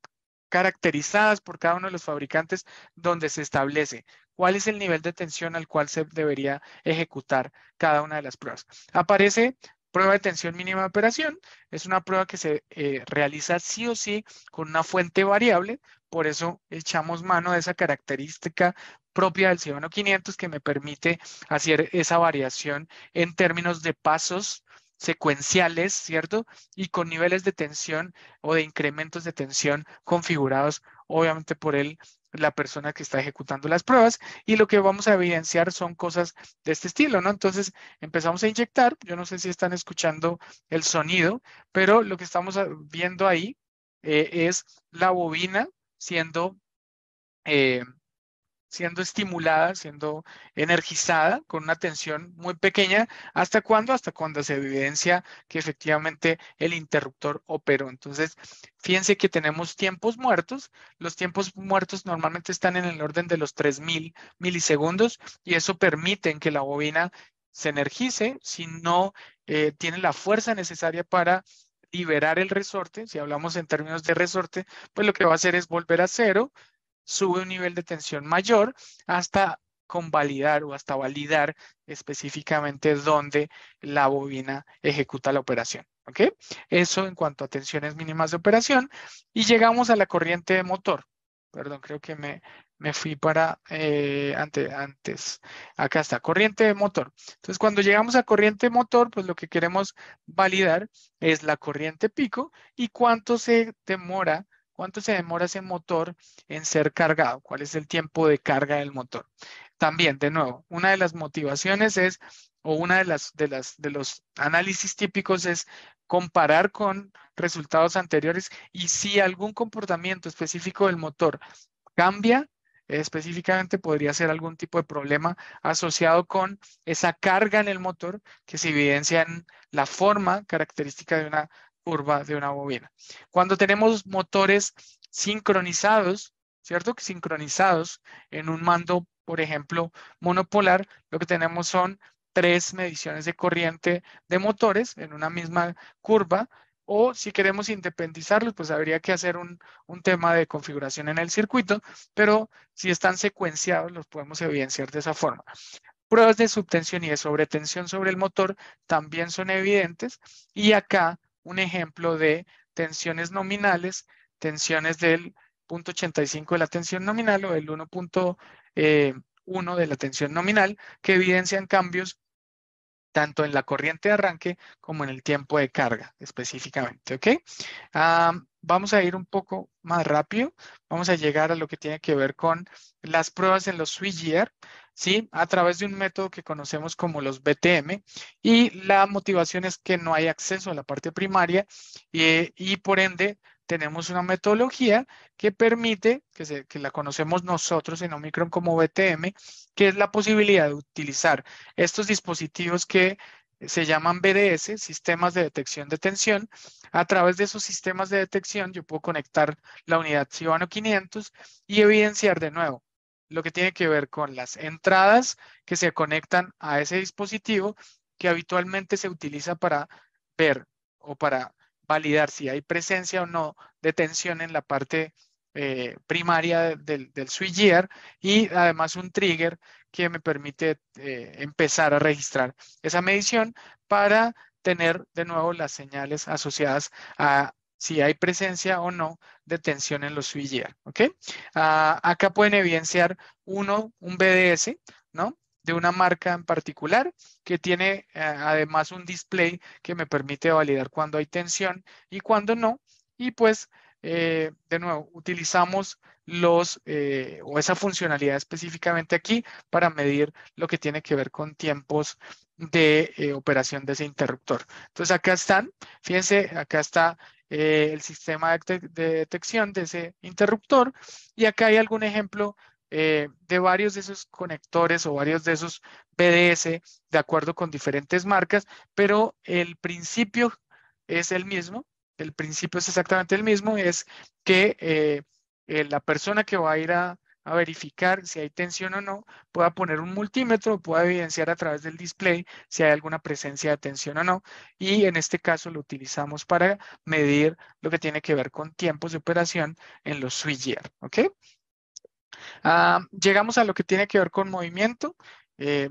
caracterizadas por cada uno de los fabricantes donde se establece cuál es el nivel de tensión al cual se debería ejecutar cada una de las pruebas. Aparece Prueba de tensión mínima de operación es una prueba que se eh, realiza sí o sí con una fuente variable, por eso echamos mano de esa característica propia del c 500 que me permite hacer esa variación en términos de pasos secuenciales, ¿cierto? Y con niveles de tensión o de incrementos de tensión configurados, obviamente, por el la persona que está ejecutando las pruebas y lo que vamos a evidenciar son cosas de este estilo, ¿no? Entonces empezamos a inyectar, yo no sé si están escuchando el sonido, pero lo que estamos ah, viendo ahí eh, es la bobina siendo eh, siendo estimulada, siendo energizada con una tensión muy pequeña. ¿Hasta cuándo? Hasta cuando se evidencia que efectivamente el interruptor operó. Entonces, fíjense que tenemos tiempos muertos. Los tiempos muertos normalmente están en el orden de los 3.000 milisegundos y eso permite que la bobina se energice si no eh, tiene la fuerza necesaria para liberar el resorte. Si hablamos en términos de resorte, pues lo que va a hacer es volver a cero sube un nivel de tensión mayor hasta convalidar o hasta validar específicamente dónde la bobina ejecuta la operación. ¿Ok? Eso en cuanto a tensiones mínimas de operación. Y llegamos a la corriente de motor. Perdón, creo que me, me fui para eh, antes. Acá está, corriente de motor. Entonces, cuando llegamos a corriente de motor, pues lo que queremos validar es la corriente pico y cuánto se demora ¿Cuánto se demora ese motor en ser cargado? ¿Cuál es el tiempo de carga del motor? También, de nuevo, una de las motivaciones es, o una de las, de las, de los análisis típicos es comparar con resultados anteriores y si algún comportamiento específico del motor cambia, específicamente podría ser algún tipo de problema asociado con esa carga en el motor que se evidencia en la forma característica de una curva de una bobina. Cuando tenemos motores sincronizados, ¿cierto? Que Sincronizados en un mando, por ejemplo, monopolar, lo que tenemos son tres mediciones de corriente de motores en una misma curva. O si queremos independizarlos, pues habría que hacer un, un tema de configuración en el circuito, pero si están secuenciados, los podemos evidenciar de esa forma. Pruebas de subtensión y de sobretensión sobre el motor también son evidentes y acá un ejemplo de tensiones nominales, tensiones del 0.85 de la tensión nominal o del 1.1 eh, de la tensión nominal, que evidencian cambios tanto en la corriente de arranque como en el tiempo de carga específicamente, ¿ok? vamos a ir un poco más rápido, vamos a llegar a lo que tiene que ver con las pruebas en los switchgear, ¿sí? A través de un método que conocemos como los BTM y la motivación es que no hay acceso a la parte primaria eh, y por ende tenemos una metodología que permite, que, la conocemos nosotros en Omicron como BTM, que es la posibilidad de utilizar estos dispositivos que se llaman BDS, sistemas de detección de tensión. A través de esos sistemas de detección yo puedo conectar la unidad Cibano 500 y evidenciar de nuevo lo que tiene que ver con las entradas que se conectan a ese dispositivo que habitualmente se utiliza para ver o para validar si hay presencia o no de tensión en la parte eh, primaria del, del y además un trigger que me permite eh, empezar a registrar esa medición para tener de nuevo las señales asociadas a si hay presencia o no de tensión en los switchgear, ¿ok? Ah, acá pueden evidenciar uno, un BDS, ¿no? de una marca en particular que tiene eh, además un display que me permite validar cuando hay tensión y cuando no. Y pues, eh, de nuevo, utilizamos los eh, o esa funcionalidad específicamente aquí para medir lo que tiene que ver con tiempos de operación de ese interruptor. Entonces acá están, fíjense, acá está el sistema de, de detección de ese interruptor y acá hay algún ejemplo eh, de varios de esos conectores o varios de esos BDS de acuerdo con diferentes marcas, pero el principio es el mismo, el principio es exactamente el mismo, es que eh, eh, la persona que va a ir a, verificar si hay tensión o no, pueda poner un multímetro, pueda evidenciar a través del display si hay alguna presencia de tensión o no. Y en este caso lo utilizamos para medir lo que tiene que ver con tiempos de operación en los switchgear. ¿Ok? Ah, llegamos a lo que tiene que ver con movimiento. Eh,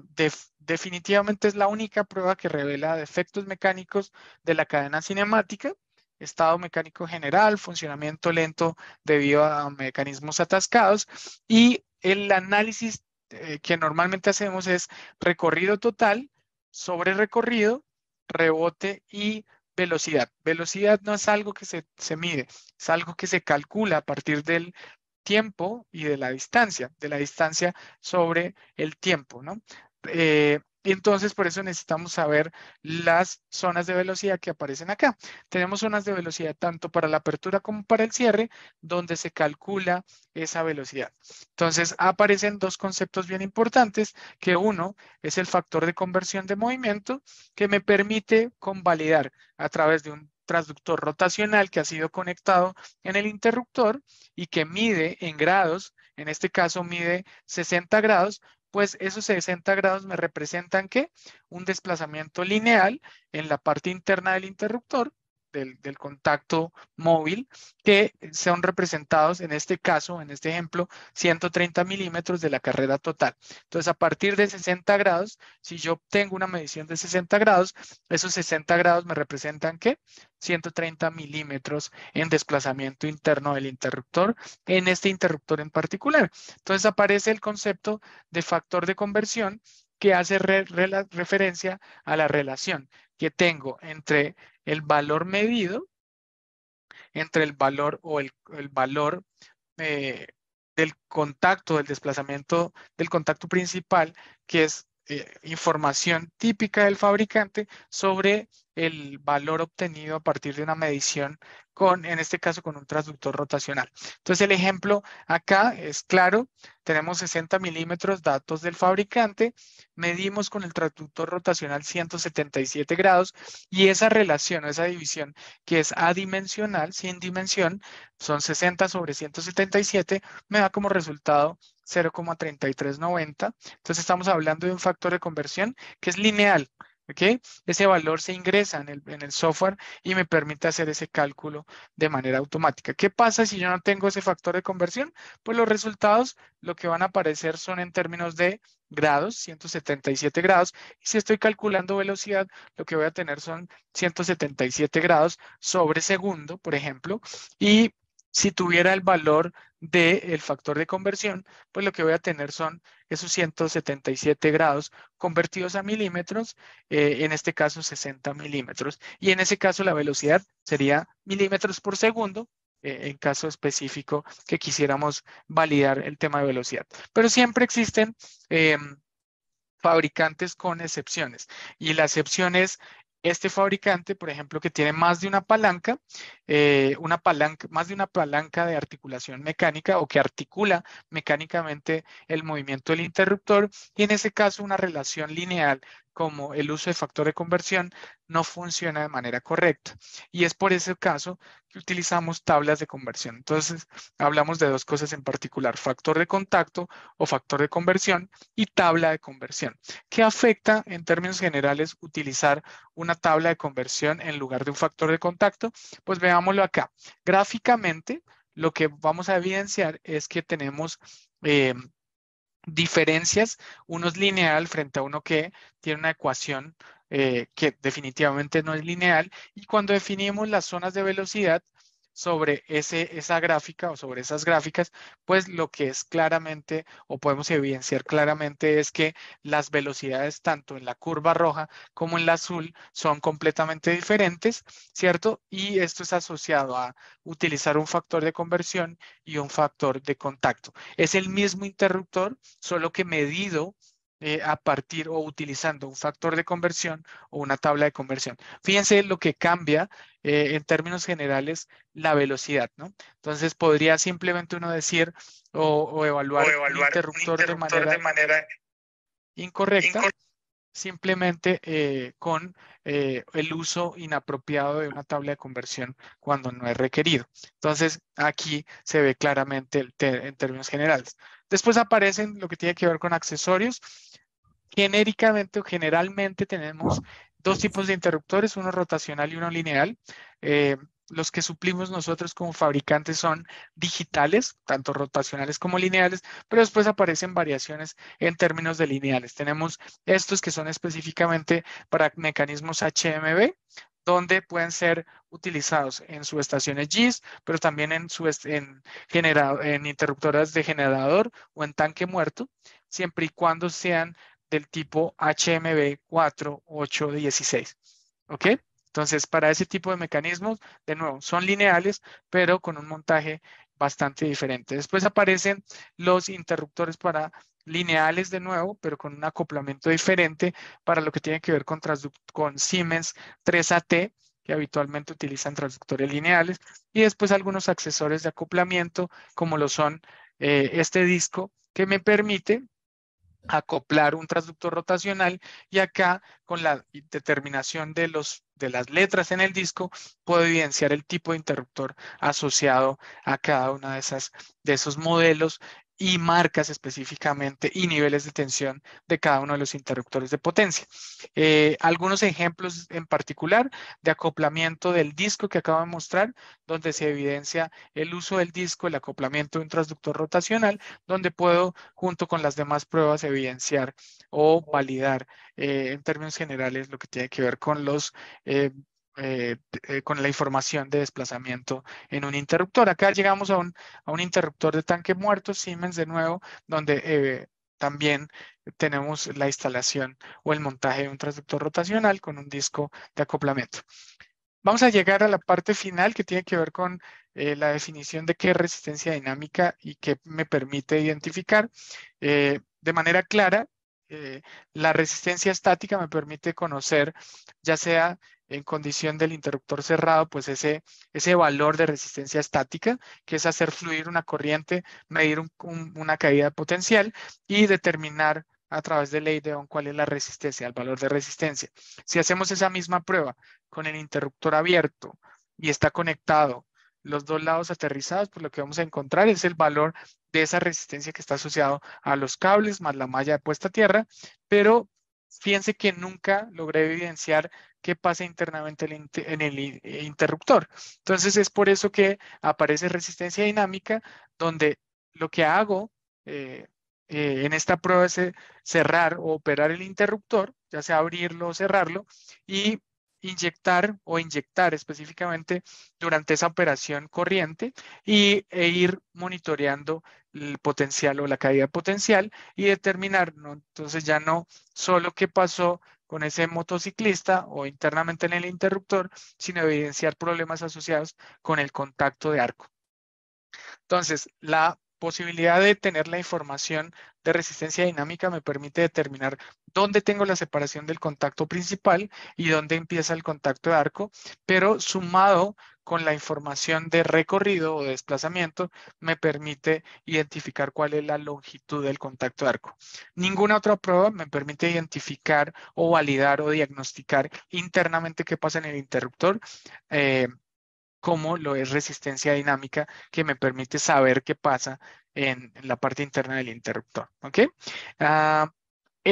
definitivamente es la única prueba que revela defectos mecánicos de la cadena cinemática, estado mecánico general, funcionamiento lento debido a mecanismos atascados y el análisis eh, que normalmente hacemos es recorrido total, sobre recorrido, rebote y velocidad. Velocidad no es algo que se, se, mide, es algo que se calcula a partir del tiempo y de la distancia, de la distancia sobre el tiempo, ¿no? Eh, entonces, por eso necesitamos saber las zonas de velocidad que aparecen acá. Tenemos zonas de velocidad tanto para la apertura como para el cierre, donde se calcula esa velocidad. Entonces, aparecen dos conceptos bien importantes, que uno es el factor de conversión de movimiento, que me permite convalidar a través de un transductor rotacional que ha sido conectado en el interruptor y que mide en grados, en este caso mide 60 grados, pues esos 60 grados me representan que un desplazamiento lineal en la parte interna del interruptor del, contacto móvil, que son representados en este caso, en este ejemplo, 130 milímetros de la carrera total. Entonces, a partir de 60 grados, si yo obtengo una medición de 60 grados, esos 60 grados me representan que 130 milímetros en desplazamiento interno del interruptor, en este interruptor en particular. Entonces aparece el concepto de factor de conversión que hace referencia a la relación que tengo entre el valor medido entre el valor o el, valor eh, del contacto, del desplazamiento del contacto principal, que es eh, información típica del fabricante sobre el valor obtenido a partir de una medición con, en este caso, con un transductor rotacional. Entonces el ejemplo acá es claro, tenemos 60 milímetros, datos del fabricante, medimos con el transductor rotacional 177 grados y esa relación, esa división que es adimensional, sin dimensión, son 60 sobre 177, me da como resultado 0,3390. Entonces estamos hablando de un factor de conversión que es lineal, ¿ok? Ese valor se ingresa en el, en el, software y me permite hacer ese cálculo de manera automática. ¿Qué pasa si yo no tengo ese factor de conversión? Pues los resultados lo que van a aparecer son en términos de grados, 177 grados, si estoy calculando velocidad, lo que voy a tener son 177 grados sobre segundo, por ejemplo, y si tuviera el valor del factor de conversión, pues lo que voy a tener son esos 177 grados convertidos a milímetros, eh, en este caso 60 milímetros. Y en ese caso la velocidad sería milímetros por segundo, eh, en caso específico que quisiéramos validar el tema de velocidad. Pero siempre existen... Em, fabricantes con excepciones. Y la excepción es este fabricante, por ejemplo, que tiene más de una palanca, eh, una palanca, más de una palanca de articulación mecánica o que articula mecánicamente el movimiento del interruptor y en ese caso una relación lineal como el uso de factor de conversión no funciona de manera correcta. Y es por ese caso que utilizamos tablas de conversión. Entonces, hablamos de dos cosas en particular, factor de contacto o factor de conversión y tabla de conversión. ¿Qué afecta en términos generales utilizar una tabla de conversión en lugar de un factor de contacto? Pues veámoslo acá. Gráficamente, lo que vamos a evidenciar es que tenemos... Eh, diferencias, uno es lineal frente a uno que tiene una ecuación eh, que definitivamente no es lineal. Y cuando definimos las zonas de velocidad, sobre esa gráfica o sobre esas gráficas, pues lo que es claramente o podemos evidenciar claramente es que las velocidades tanto en la curva roja como en la azul son completamente diferentes, ¿cierto? Y esto es asociado a utilizar un factor de conversión y un factor de contacto. Es el mismo interruptor, solo que medido eh, a partir o utilizando un factor de conversión o una tabla de conversión. Fíjense lo que cambia eh, en términos generales la velocidad, ¿no? Entonces podría simplemente uno decir o, evaluar, el interruptor, de manera, incorrecta. simplemente eh, con el uso inapropiado de una tabla de conversión cuando no es requerido. Entonces, aquí se ve claramente en términos generales. Después aparecen lo que tiene que ver con accesorios. Genéricamente o generalmente tenemos dos tipos de interruptores, uno rotacional y uno lineal. Eh, los que suplimos nosotros como fabricantes son digitales, tanto rotacionales como lineales, pero después aparecen variaciones en términos de lineales. Tenemos estos que son específicamente para mecanismos HMB, donde pueden ser utilizados en estaciones GIS, pero también en, en, en interruptoras de generador o en tanque muerto, siempre y cuando sean del tipo HMB 4816. ¿Ok? Entonces, para ese tipo de mecanismos, de nuevo, son lineales, pero con un montaje bastante diferente. Después aparecen los interruptores para lineales de nuevo, pero con un acoplamiento diferente para lo que tiene que ver con, con Siemens 3AT, que habitualmente utilizan transductores lineales, y después algunos accesorios de acoplamiento, como lo son eh, este disco, que me permite acoplar un transductor rotacional y acá con la determinación de, los, de las letras en el disco, puedo evidenciar el tipo de interruptor asociado a cada una de, esas, de esos modelos y marcas específicamente y niveles de tensión de cada uno de los interruptores de potencia. Eh, algunos ejemplos en particular de acoplamiento del disco que acabo de mostrar, donde se evidencia el uso del disco, el acoplamiento de un transductor rotacional, donde puedo junto con las demás pruebas evidenciar o validar eh, en términos generales, lo que tiene que ver con los... Eh, eh, eh, con la información de desplazamiento en un interruptor. Acá llegamos a un, a un interruptor de tanque muerto, Siemens de nuevo, donde también tenemos la instalación o el montaje de un transductor rotacional con un disco de acoplamiento. Vamos a llegar a la parte final que tiene que ver con la definición de qué resistencia dinámica y qué me permite identificar de manera clara eh, la resistencia estática me permite conocer, ya sea en condición del interruptor cerrado, pues ese, ese valor de resistencia estática, que es hacer fluir una corriente, medir una caída potencial y determinar a través de ley de Ohm cuál es la resistencia, el valor de resistencia. Si hacemos esa misma prueba con el interruptor abierto y está conectado los dos lados aterrizados, por pues lo que vamos a encontrar es el valor de esa resistencia que está asociado a los cables más la malla de puesta a tierra, pero fíjense que nunca logré evidenciar qué pasa internamente en el eh, interruptor. Entonces es por eso que aparece resistencia dinámica, donde lo que hago eh, eh, en esta prueba es cerrar o operar el interruptor, ya sea abrirlo o cerrarlo, y inyectar o inyectar específicamente durante esa operación corriente y, e ir monitoreando el potencial o la caída potencial y determinar, entonces ya no solo qué pasó con ese motociclista o internamente en el interruptor, sino evidenciar problemas asociados con el contacto de arco. Entonces, la posibilidad de tener la información de resistencia dinámica me permite determinar dónde tengo la separación del contacto principal y dónde empieza el contacto de arco, pero sumado con la información de recorrido o desplazamiento me permite identificar cuál es la longitud del contacto de arco. Ninguna otra prueba me permite identificar o validar o diagnosticar internamente qué pasa en el interruptor. Eh, como lo es resistencia dinámica, que me permite saber qué pasa en, la parte interna del interruptor. ¿ok? Ah,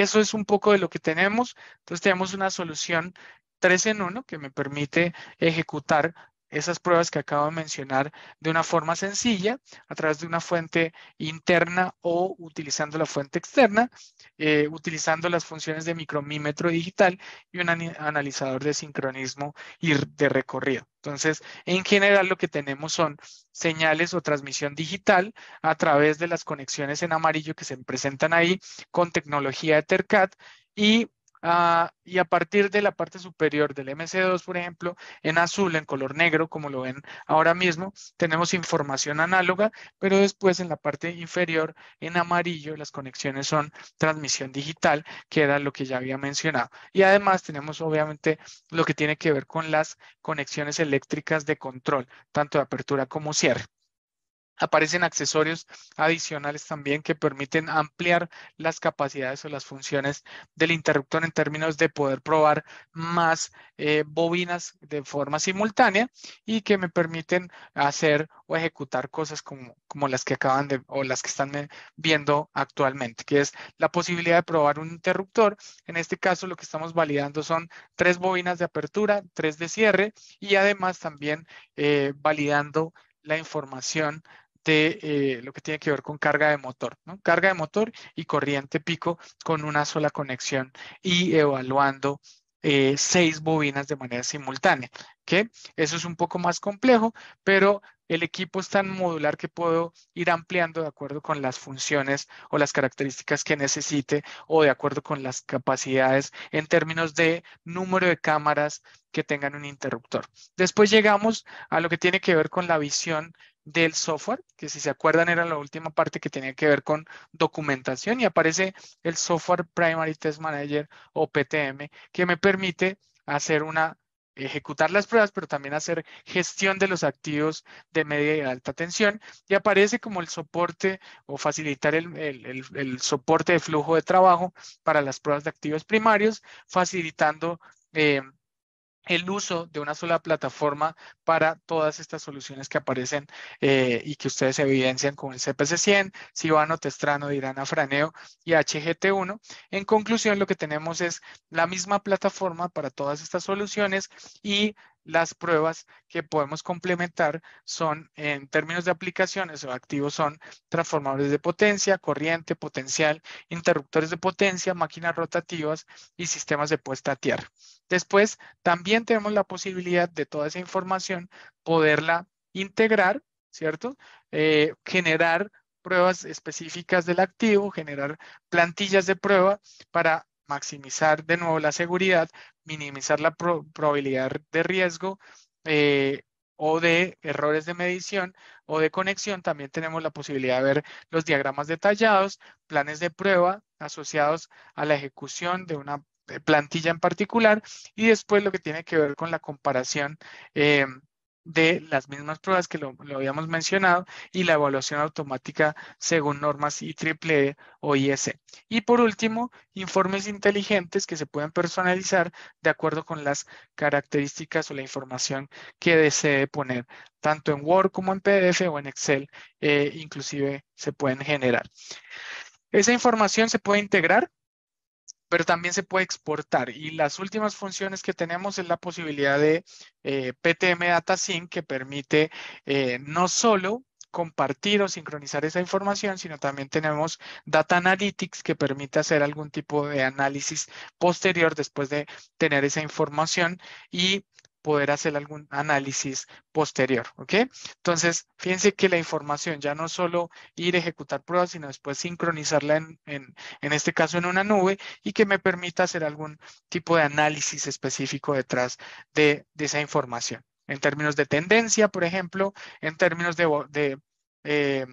eso es un poco de lo que tenemos. Entonces tenemos una solución 3 en 1 que me permite ejecutar esas pruebas que acabo de mencionar de una forma sencilla, a través de una fuente interna o utilizando la fuente externa, eh, utilizando las funciones de micromímetro digital y un analizador de sincronismo y de recorrido. Entonces, en general lo que tenemos son señales o transmisión digital a través de las conexiones en amarillo que se presentan ahí con tecnología EtherCAT y Ah, y a partir de la parte superior del MC2, por ejemplo, en azul, en color negro, como lo ven ahora mismo, tenemos información análoga, pero después en la parte inferior, en amarillo, las conexiones son transmisión digital, que era lo que ya había mencionado. Y además tenemos obviamente lo que tiene que ver con las conexiones eléctricas de control, tanto de apertura como cierre. Aparecen accesorios adicionales también que permiten ampliar las capacidades o las funciones del interruptor en términos de poder probar más eh, bobinas de forma simultánea y que me permiten hacer o ejecutar cosas como, como las que acaban de o las que están viendo actualmente, que es la posibilidad de probar un interruptor. En este caso lo que estamos validando son tres bobinas de apertura, tres de cierre y además también eh, validando la información eh, lo que tiene que ver con carga de motor, carga de motor y corriente pico con una sola conexión y evaluando eh, seis bobinas de manera simultánea. ¿okay? Eso es un poco más complejo, pero el equipo es tan modular que puedo ir ampliando de acuerdo con las funciones o las características que necesite o de acuerdo con las capacidades en términos de número de cámaras que tengan un interruptor. Después llegamos a lo que tiene que ver con la visión del software, que si se acuerdan era la última parte que tenía que ver con documentación y aparece el software Primary Test Manager o PTM, que me permite hacer una ejecutar las pruebas, pero también hacer gestión de los activos de media y alta tensión. Y aparece como el soporte o facilitar el, soporte de flujo de trabajo para las pruebas de activos primarios, facilitando eh, el uso de una sola plataforma para todas estas soluciones que aparecen eh, y que ustedes evidencian con el CPC-100, Cibano, Testrano, Dirana, Franeo y HGT1. En conclusión, lo que tenemos es la misma plataforma para todas estas soluciones y las pruebas que podemos complementar son, en términos de aplicaciones o activos, son transformadores de potencia, corriente, potencial, interruptores de potencia, máquinas rotativas y sistemas de puesta a tierra. Después, también tenemos la posibilidad de toda esa información poderla integrar, ¿cierto? Eh, generar pruebas específicas del activo, generar plantillas de prueba para maximizar de nuevo la seguridad, minimizar la probabilidad de riesgo eh, o de errores de medición o de conexión. También tenemos la posibilidad de ver los diagramas detallados, planes de prueba asociados a la ejecución de una plantilla en particular y después lo que tiene que ver con la comparación eh, de las mismas pruebas que lo, habíamos mencionado y la evaluación automática según normas IEEE e o ISE Y por último, informes inteligentes que se pueden personalizar de acuerdo con las características o la información que desee poner, tanto en Word como en PDF o en Excel, eh, inclusive se pueden generar. Esa información se puede integrar pero también se puede exportar. Y las últimas funciones que tenemos es la posibilidad de eh, PTM Data Sync que permite eh, no solo compartir o sincronizar esa información, sino también tenemos Data Analytics que permite hacer algún tipo de análisis posterior después de tener esa información y poder hacer algún análisis posterior, ¿ok? Entonces, fíjense que la información ya no solo ir a ejecutar pruebas, sino después sincronizarla en, en, este caso en una nube y que me permita hacer algún tipo de análisis específico detrás de, esa información. En términos de tendencia, por ejemplo, en términos de, de eh,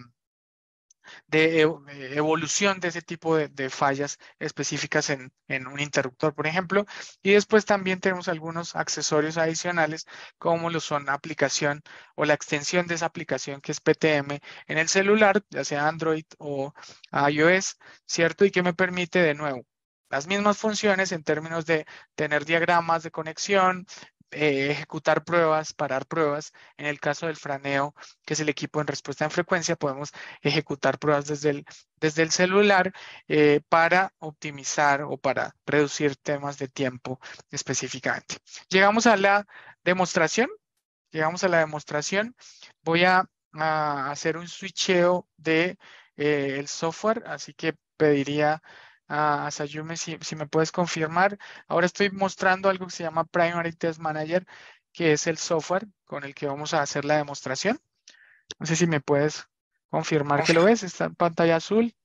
de e-, eh, evolución de ese tipo de, fallas específicas en, un interruptor, por ejemplo. Y después también tenemos algunos accesorios adicionales, como lo son la aplicación o la extensión de esa aplicación que es PTM en el celular, ya sea Android o iOS, ¿cierto? Y que me permite de nuevo las mismas funciones en términos de tener diagramas de conexión, eh, ejecutar pruebas, parar pruebas. En el caso del franeo, que es el equipo en respuesta en frecuencia, podemos ejecutar pruebas desde el, desde el celular eh, para optimizar o para reducir temas de tiempo específicamente. Llegamos a la demostración. Llegamos a la demostración. Voy a, hacer un switcheo de eh, el software, así que pediría a, Sayume si, si me puedes confirmar. Ahora estoy mostrando algo que se llama Primary Test Manager, que es el software con el que vamos a hacer la demostración. No sé si me puedes confirmar que lo ves, está en pantalla azul.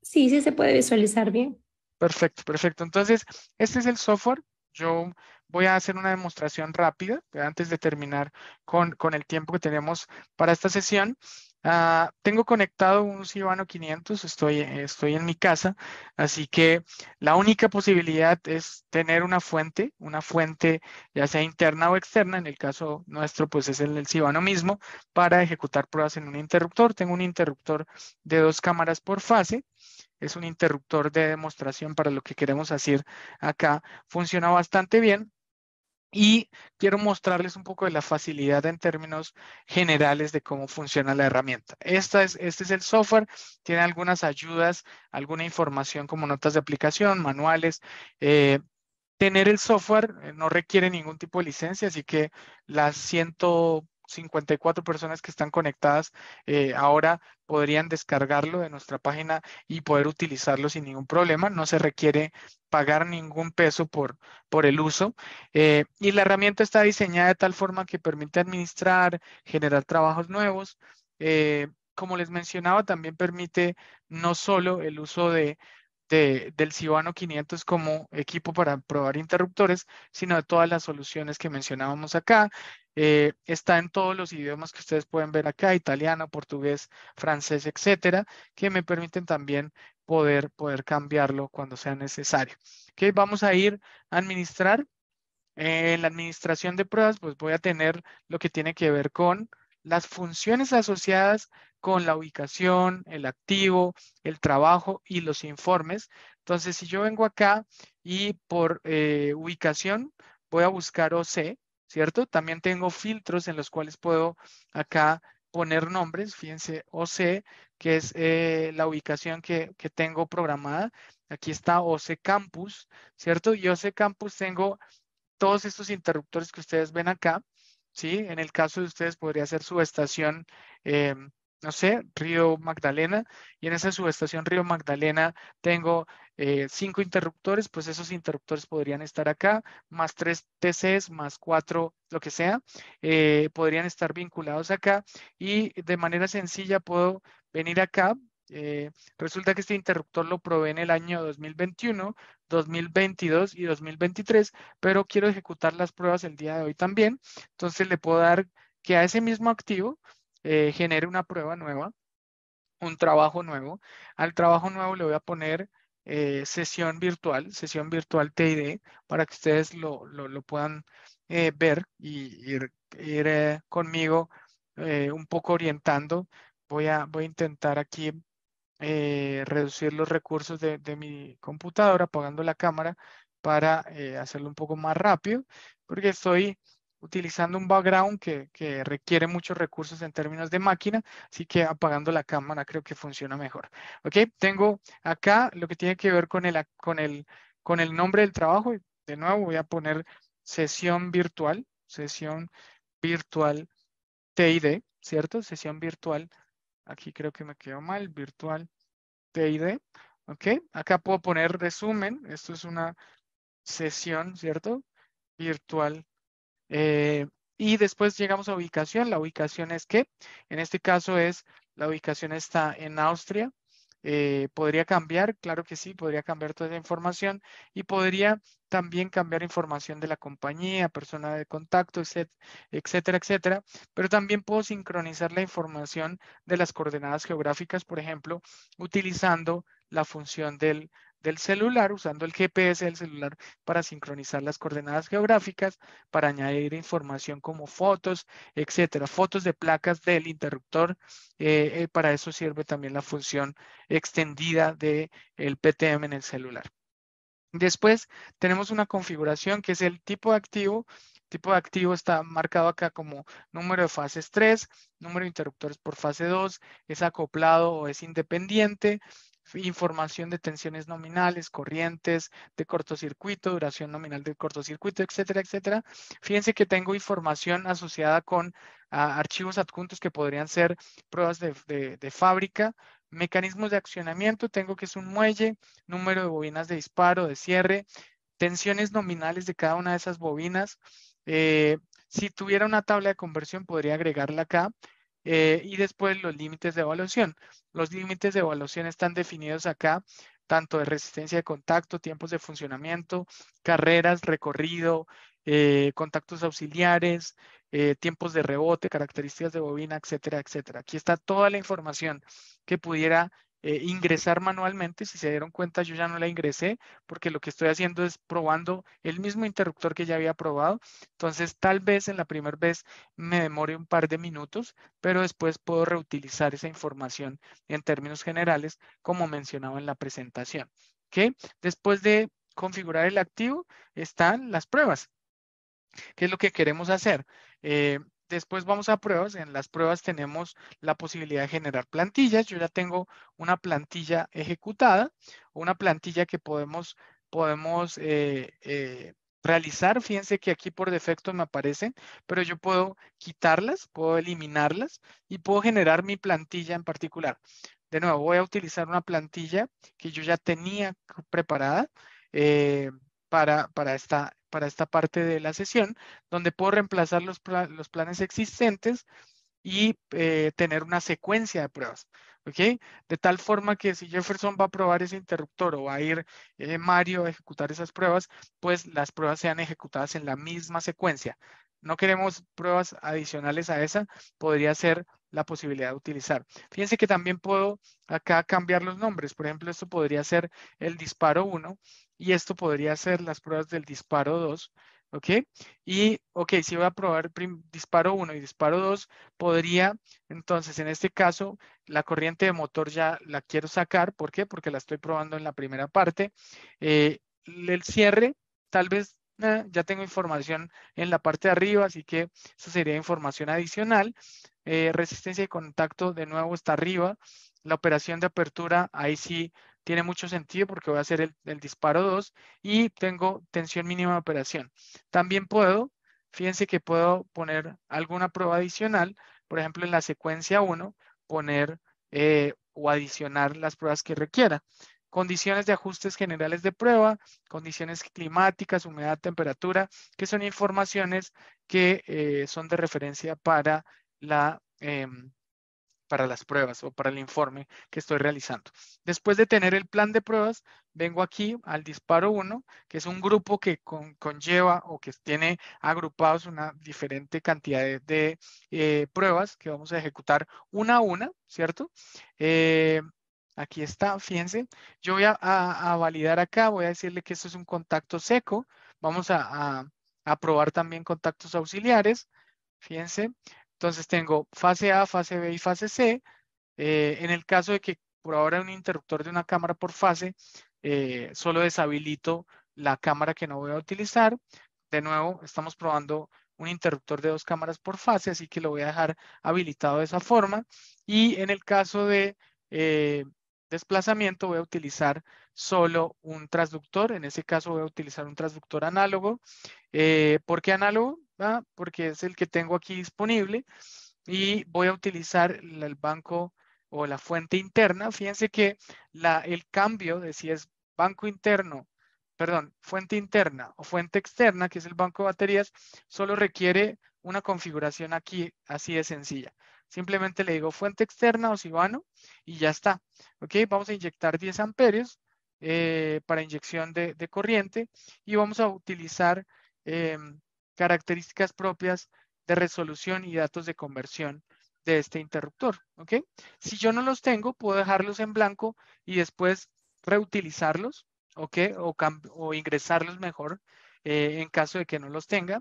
Sí, sí se puede visualizar bien. Perfecto, perfecto. Entonces, este es el software. Yo voy a hacer una demostración rápida antes de terminar con, con el tiempo que tenemos para esta sesión. Ah, tengo conectado un Cibano 500, estoy, estoy en mi casa, así que la única posibilidad es tener una fuente, una fuente ya sea interna o externa, en el caso nuestro pues es el, el Cibano mismo, para ejecutar pruebas en un interruptor. Tengo un interruptor de dos cámaras por fase, es un interruptor de demostración para lo que queremos hacer acá, funciona bastante bien. Y quiero mostrarles un poco de la facilidad en términos generales de cómo funciona la herramienta. Esta es, este es el software, tiene algunas ayudas, alguna información como notas de aplicación, manuales. Eh, tener el software eh, no requiere ningún tipo de licencia, así que las 154 personas que están conectadas eh, ahora podrían descargarlo de nuestra página y poder utilizarlo sin ningún problema. No se requiere pagar ningún peso por, por el uso. Eh, y la herramienta está diseñada de tal forma que permite administrar, generar trabajos nuevos. Eh, como les mencionaba, también permite no solo el uso de, del Cibano 500 como equipo para probar interruptores, sino de todas las soluciones que mencionábamos acá. Eh, está en todos los idiomas que ustedes pueden ver acá, italiano, portugués, francés, etcétera, que me permiten también poder, poder cambiarlo cuando sea necesario. que Vamos a ir a administrar. en la administración de pruebas, pues voy a tener lo que tiene que ver con las funciones asociadas con la ubicación, el activo, el trabajo y los informes. Entonces, si yo vengo acá y por eh, ubicación voy a buscar OC, ¿cierto? También tengo filtros en los cuales puedo acá poner nombres, fíjense, OC, que es eh, la ubicación que, tengo programada. Aquí está OC Campus, ¿cierto? Y OC Campus tengo todos estos interruptores que ustedes ven acá, ¿sí? En el caso de ustedes podría ser su estación em, no sé, Río Magdalena, y en esa subestación Río Magdalena tengo eh, cinco interruptores, pues esos interruptores podrían estar acá, más tres TCs, más cuatro, lo que sea, eh, podrían estar vinculados acá y de manera sencilla puedo venir acá. Eh, resulta que este interruptor lo probé en el año 2021, 2022 y 2023, pero quiero ejecutar las pruebas el día de hoy también. Entonces le puedo dar que a ese mismo activo eh, genere una prueba nueva, un trabajo nuevo. Al trabajo nuevo le voy a poner eh, sesión virtual, sesión virtual TID, para que ustedes lo, lo, lo puedan eh, ver y ir, conmigo un poco orientando. Voy a, voy a intentar aquí reducir los recursos de, de, mi computadora, apagando la cámara para hacerlo un poco más rápido, porque estoy utilizando un background que, requiere muchos recursos en términos de máquina, así que apagando la cámara creo que funciona mejor. Ok, tengo acá lo que tiene que ver con el, con el, con el nombre del trabajo. De nuevo voy a poner sesión virtual, sesión virtual TID, ¿cierto? Sesión virtual, aquí creo que me quedó mal, virtual TID. Ok, acá puedo poner resumen, esto es una sesión, ¿cierto? Virtual eh, y después llegamos a ubicación. La ubicación es que, en este caso es, la ubicación está en Austria. Eh, podría cambiar, claro que sí, podría cambiar toda la información y podría también cambiar información de la compañía, persona de contacto, etcétera, etcétera. Pero también puedo sincronizar la información de las coordenadas geográficas, por ejemplo, utilizando la función del del celular usando el GPS del celular para sincronizar las coordenadas geográficas, para añadir información como fotos, etcétera, fotos de placas del interruptor. Eh, eh, para eso sirve también la función extendida del el PTM en el celular. Después tenemos una configuración que es el tipo de activo. Tipo de activo está marcado acá como número de fases 3, número de interruptores por fase 2, es acoplado o es independiente, información de tensiones nominales, corrientes de cortocircuito, duración nominal del cortocircuito, etcétera, etcétera. Fíjense que tengo información asociada con ah, archivos adjuntos que podrían ser pruebas de, fábrica, mecanismos de accionamiento, tengo que es un muelle, número de bobinas de disparo, de cierre, tensiones nominales de cada una de esas bobinas. Eh, si tuviera una tabla de conversión, podría agregarla acá. Eh, y después los límites de evaluación. Los límites de evaluación están definidos acá, tanto de resistencia de contacto, tiempos de funcionamiento, carreras, recorrido, eh, contactos auxiliares, eh, tiempos de rebote, características de bobina, etcétera, etcétera. Aquí está toda la información que pudiera eh, ingresar manualmente. Si se dieron cuenta, yo ya no la ingresé porque lo que estoy haciendo es probando el mismo interruptor que ya había probado. Entonces, tal vez en la primera vez me demore un par de minutos, pero después puedo reutilizar esa información en términos generales, como mencionaba en la presentación. que Después de configurar el activo, están las pruebas. ¿Qué es lo que queremos hacer? Eh, Después vamos a pruebas. En las pruebas tenemos la posibilidad de generar plantillas. Yo ya tengo una plantilla ejecutada, una plantilla que podemos, podemos eh, eh, realizar. Fíjense que aquí por defecto me aparecen, pero yo puedo quitarlas, puedo eliminarlas y puedo generar mi plantilla en particular. De nuevo, voy a utilizar una plantilla que yo ya tenía preparada eh, para, para esta, para esta parte de la sesión, donde puedo reemplazar los, planes existentes y eh, tener una secuencia de pruebas. ¿Ok? De tal forma que si Jefferson va a probar ese interruptor o va a ir eh, Mario a ejecutar esas pruebas, pues las pruebas sean ejecutadas en la misma secuencia. No queremos pruebas adicionales a esa, podría ser la posibilidad de utilizar. Fíjense que también puedo acá cambiar los nombres. Por ejemplo, esto podría ser el disparo 1 y esto podría ser las pruebas del disparo 2. ¿Ok? Y, ok, si voy a probar disparo 1 y disparo 2, podría, entonces, en este caso, la corriente de motor ya la quiero sacar. ¿Por qué? Porque la estoy probando en la primera parte. Eh, el cierre, tal vez ya tengo información en la parte de arriba, así que eso sería información adicional. Eh, resistencia de contacto de nuevo está arriba. La operación de apertura, ahí sí tiene mucho sentido porque voy a hacer el, disparo 2 y tengo tensión mínima de operación. También puedo, fíjense que puedo poner alguna prueba adicional, por ejemplo en la secuencia 1, poner eh, o adicionar las pruebas que requiera condiciones de ajustes generales de prueba, condiciones climáticas, humedad, temperatura, que son informaciones que eh, son de referencia para, la, em, para las pruebas o para el informe que estoy realizando. Después de tener el plan de pruebas, vengo aquí al disparo 1, que es un grupo que conlleva o que tiene agrupados una diferente cantidad de, eh, pruebas que vamos a ejecutar una a una, ¿cierto? Eh, Aquí está, fíjense. Yo voy a, validar acá, voy a decirle que esto es un contacto seco. Vamos a, probar también contactos auxiliares. Fíjense. Entonces tengo fase A, fase B y fase C. Eh, en el caso de que por ahora un interruptor de una cámara por fase, eh, solo deshabilito la cámara que no voy a utilizar. De nuevo, estamos probando un interruptor de dos cámaras por fase, así que lo voy a dejar habilitado de esa forma. Y en el caso de eh, desplazamiento voy a utilizar solo un transductor. En ese caso voy a utilizar un transductor análogo. Eh, ¿Por qué análogo? Ah, porque es el que tengo aquí disponible. Y voy a utilizar el banco o la fuente interna. Fíjense que el cambio de si es banco interno, perdón, fuente interna o fuente externa, que es el banco de baterías, solo requiere una configuración aquí así de sencilla. Simplemente le digo fuente externa o Sibano y ya está. Ok, vamos a inyectar 10 amperios eh, para inyección de, corriente y vamos a utilizar em, características propias de resolución y datos de conversión de este interruptor. ¿ok? Si yo no los tengo, puedo dejarlos en blanco y después reutilizarlos ¿ok? o, o ingresarlos mejor eh, en caso de que no los tenga.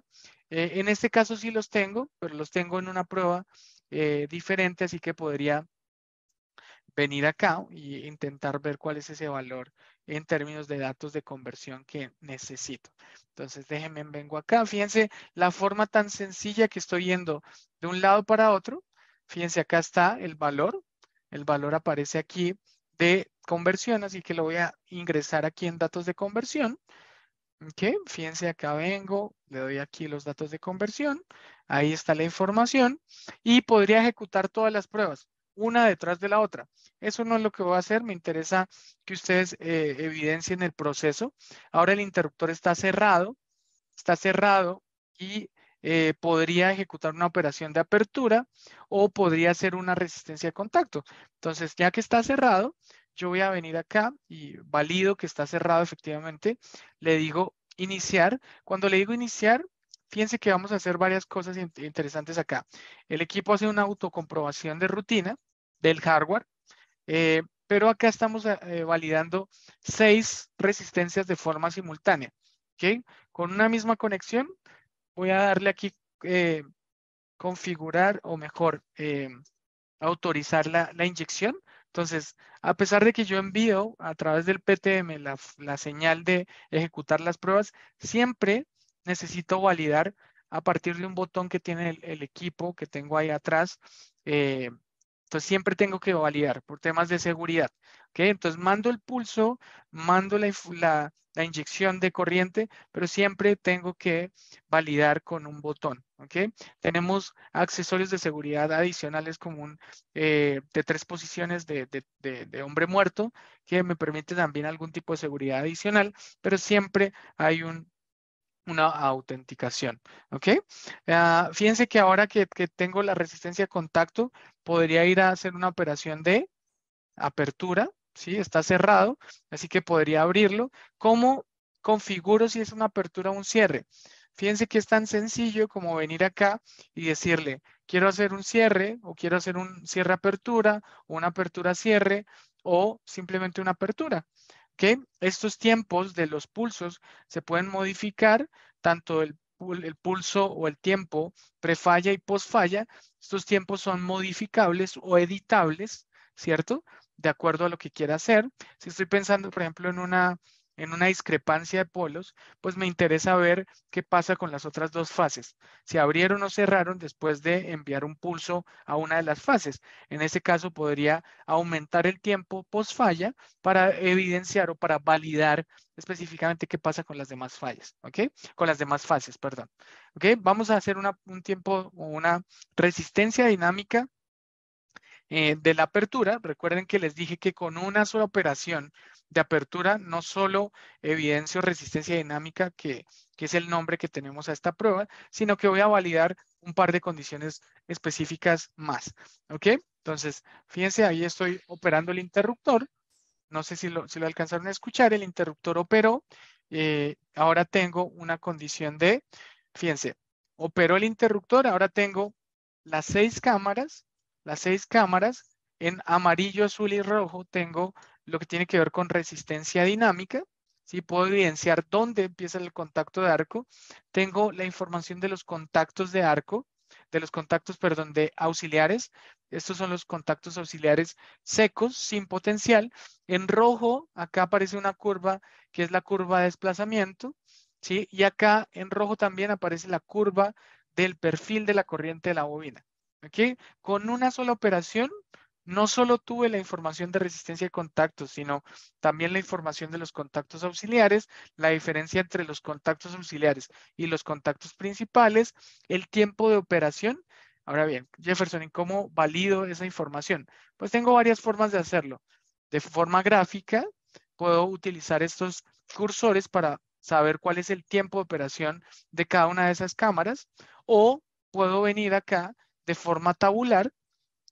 Eh, en este caso sí los tengo, pero los tengo en una prueba eh, diferente, así que podría venir acá e intentar ver cuál es ese valor en términos de datos de conversión que necesito. Entonces, déjenme, vengo acá. Fíjense la forma tan sencilla que estoy yendo de un lado para otro. Fíjense, acá está el valor. El valor aparece aquí de conversión, así que lo voy a ingresar aquí en datos de conversión. Ok, fíjense acá vengo, le doy aquí los datos de conversión, ahí está la información y podría ejecutar todas las pruebas, una detrás de la otra. Eso no es lo que voy a hacer, me interesa que ustedes eh, evidencien el proceso. Ahora el interruptor está cerrado, está cerrado y eh, podría ejecutar una operación de apertura o podría hacer una resistencia de contacto. Entonces, ya que está cerrado, yo voy a venir acá y valido que está cerrado efectivamente. Le digo iniciar. Cuando le digo iniciar, fíjense que vamos a hacer varias cosas interesantes acá. El equipo hace una autocomprobación de rutina del hardware, eh, pero acá estamos eh, validando seis resistencias de forma simultánea. ¿okay? Con una misma conexión voy a darle aquí eh, configurar o mejor eh, autorizar la, inyección. Entonces, a pesar de que yo envío a través del PTM la, señal de ejecutar las pruebas, siempre necesito validar a partir de un botón que tiene el, equipo que tengo ahí atrás. Eh, entonces siempre tengo que validar por temas de seguridad. Entonces mando el pulso, mando la, la inyección de corriente, pero siempre tengo que validar con un botón. Tenemos accesorios de seguridad adicionales como un eh, de tres posiciones de, hombre muerto que me permite también algún tipo de seguridad adicional, pero siempre hay un, una autenticación. ¿ok? Ah, fíjense que ahora que, que tengo la resistencia a contacto, podría ir a hacer una operación de apertura ¿sí? Está cerrado, así que podría abrirlo. ¿Cómo configuro si es una apertura o un cierre? Fíjense que es tan sencillo como venir acá y decirle, quiero hacer un cierre o quiero hacer un cierre apertura o una apertura cierre o simplemente una apertura. ¿Okay? Estos tiempos de los pulsos se pueden modificar, tanto el, pulso o el tiempo prefalla y post-falla. estos tiempos son modificables o editables, ¿cierto? de acuerdo a lo que quiera hacer. Si estoy pensando, por ejemplo, en una, en una discrepancia de polos, pues me interesa ver qué pasa con las otras dos fases. Si abrieron o cerraron después de enviar un pulso a una de las fases. En ese caso podría aumentar el tiempo post falla para evidenciar o para validar específicamente qué pasa con las demás fallas, ¿ok? Con las demás fases, perdón. ¿Ok? Vamos a hacer un tiempo o una resistencia dinámica eh, de la apertura. Recuerden que les dije que con una sola operación de apertura no solo evidencio resistencia dinámica, que, es el nombre que tenemos a esta prueba, sino que voy a validar un par de condiciones específicas más. ¿Ok? Entonces, fíjense, ahí estoy operando el interruptor. No sé si lo, si lo alcanzaron a escuchar, el interruptor operó. Eh, ahora tengo una condición de, fíjense, operó el interruptor, ahora tengo las seis cámaras las seis cámaras. En amarillo, azul y rojo tengo lo que tiene que ver con resistencia dinámica. si Puedo evidenciar dónde empieza el contacto de arco. Tengo la información de los contactos de arco, de los contactos, perdón, de auxiliares. Estos son los contactos auxiliares secos, sin potencial. En rojo, acá aparece una curva que es la curva de desplazamiento. ¿sí? Y acá en rojo también aparece la curva del perfil de la corriente de la bobina. ¿Ok? Con una sola operación, no solo tuve la información de resistencia de contactos, sino también la información de los contactos auxiliares, la diferencia entre los contactos auxiliares y los contactos principales, el tiempo de operación. Ahora bien, Jefferson, ¿y cómo valido esa información? Pues tengo varias formas de hacerlo. De forma gráfica, puedo utilizar estos cursores para saber cuál es el tiempo de operación de cada una de esas cámaras o puedo venir acá de forma tabular,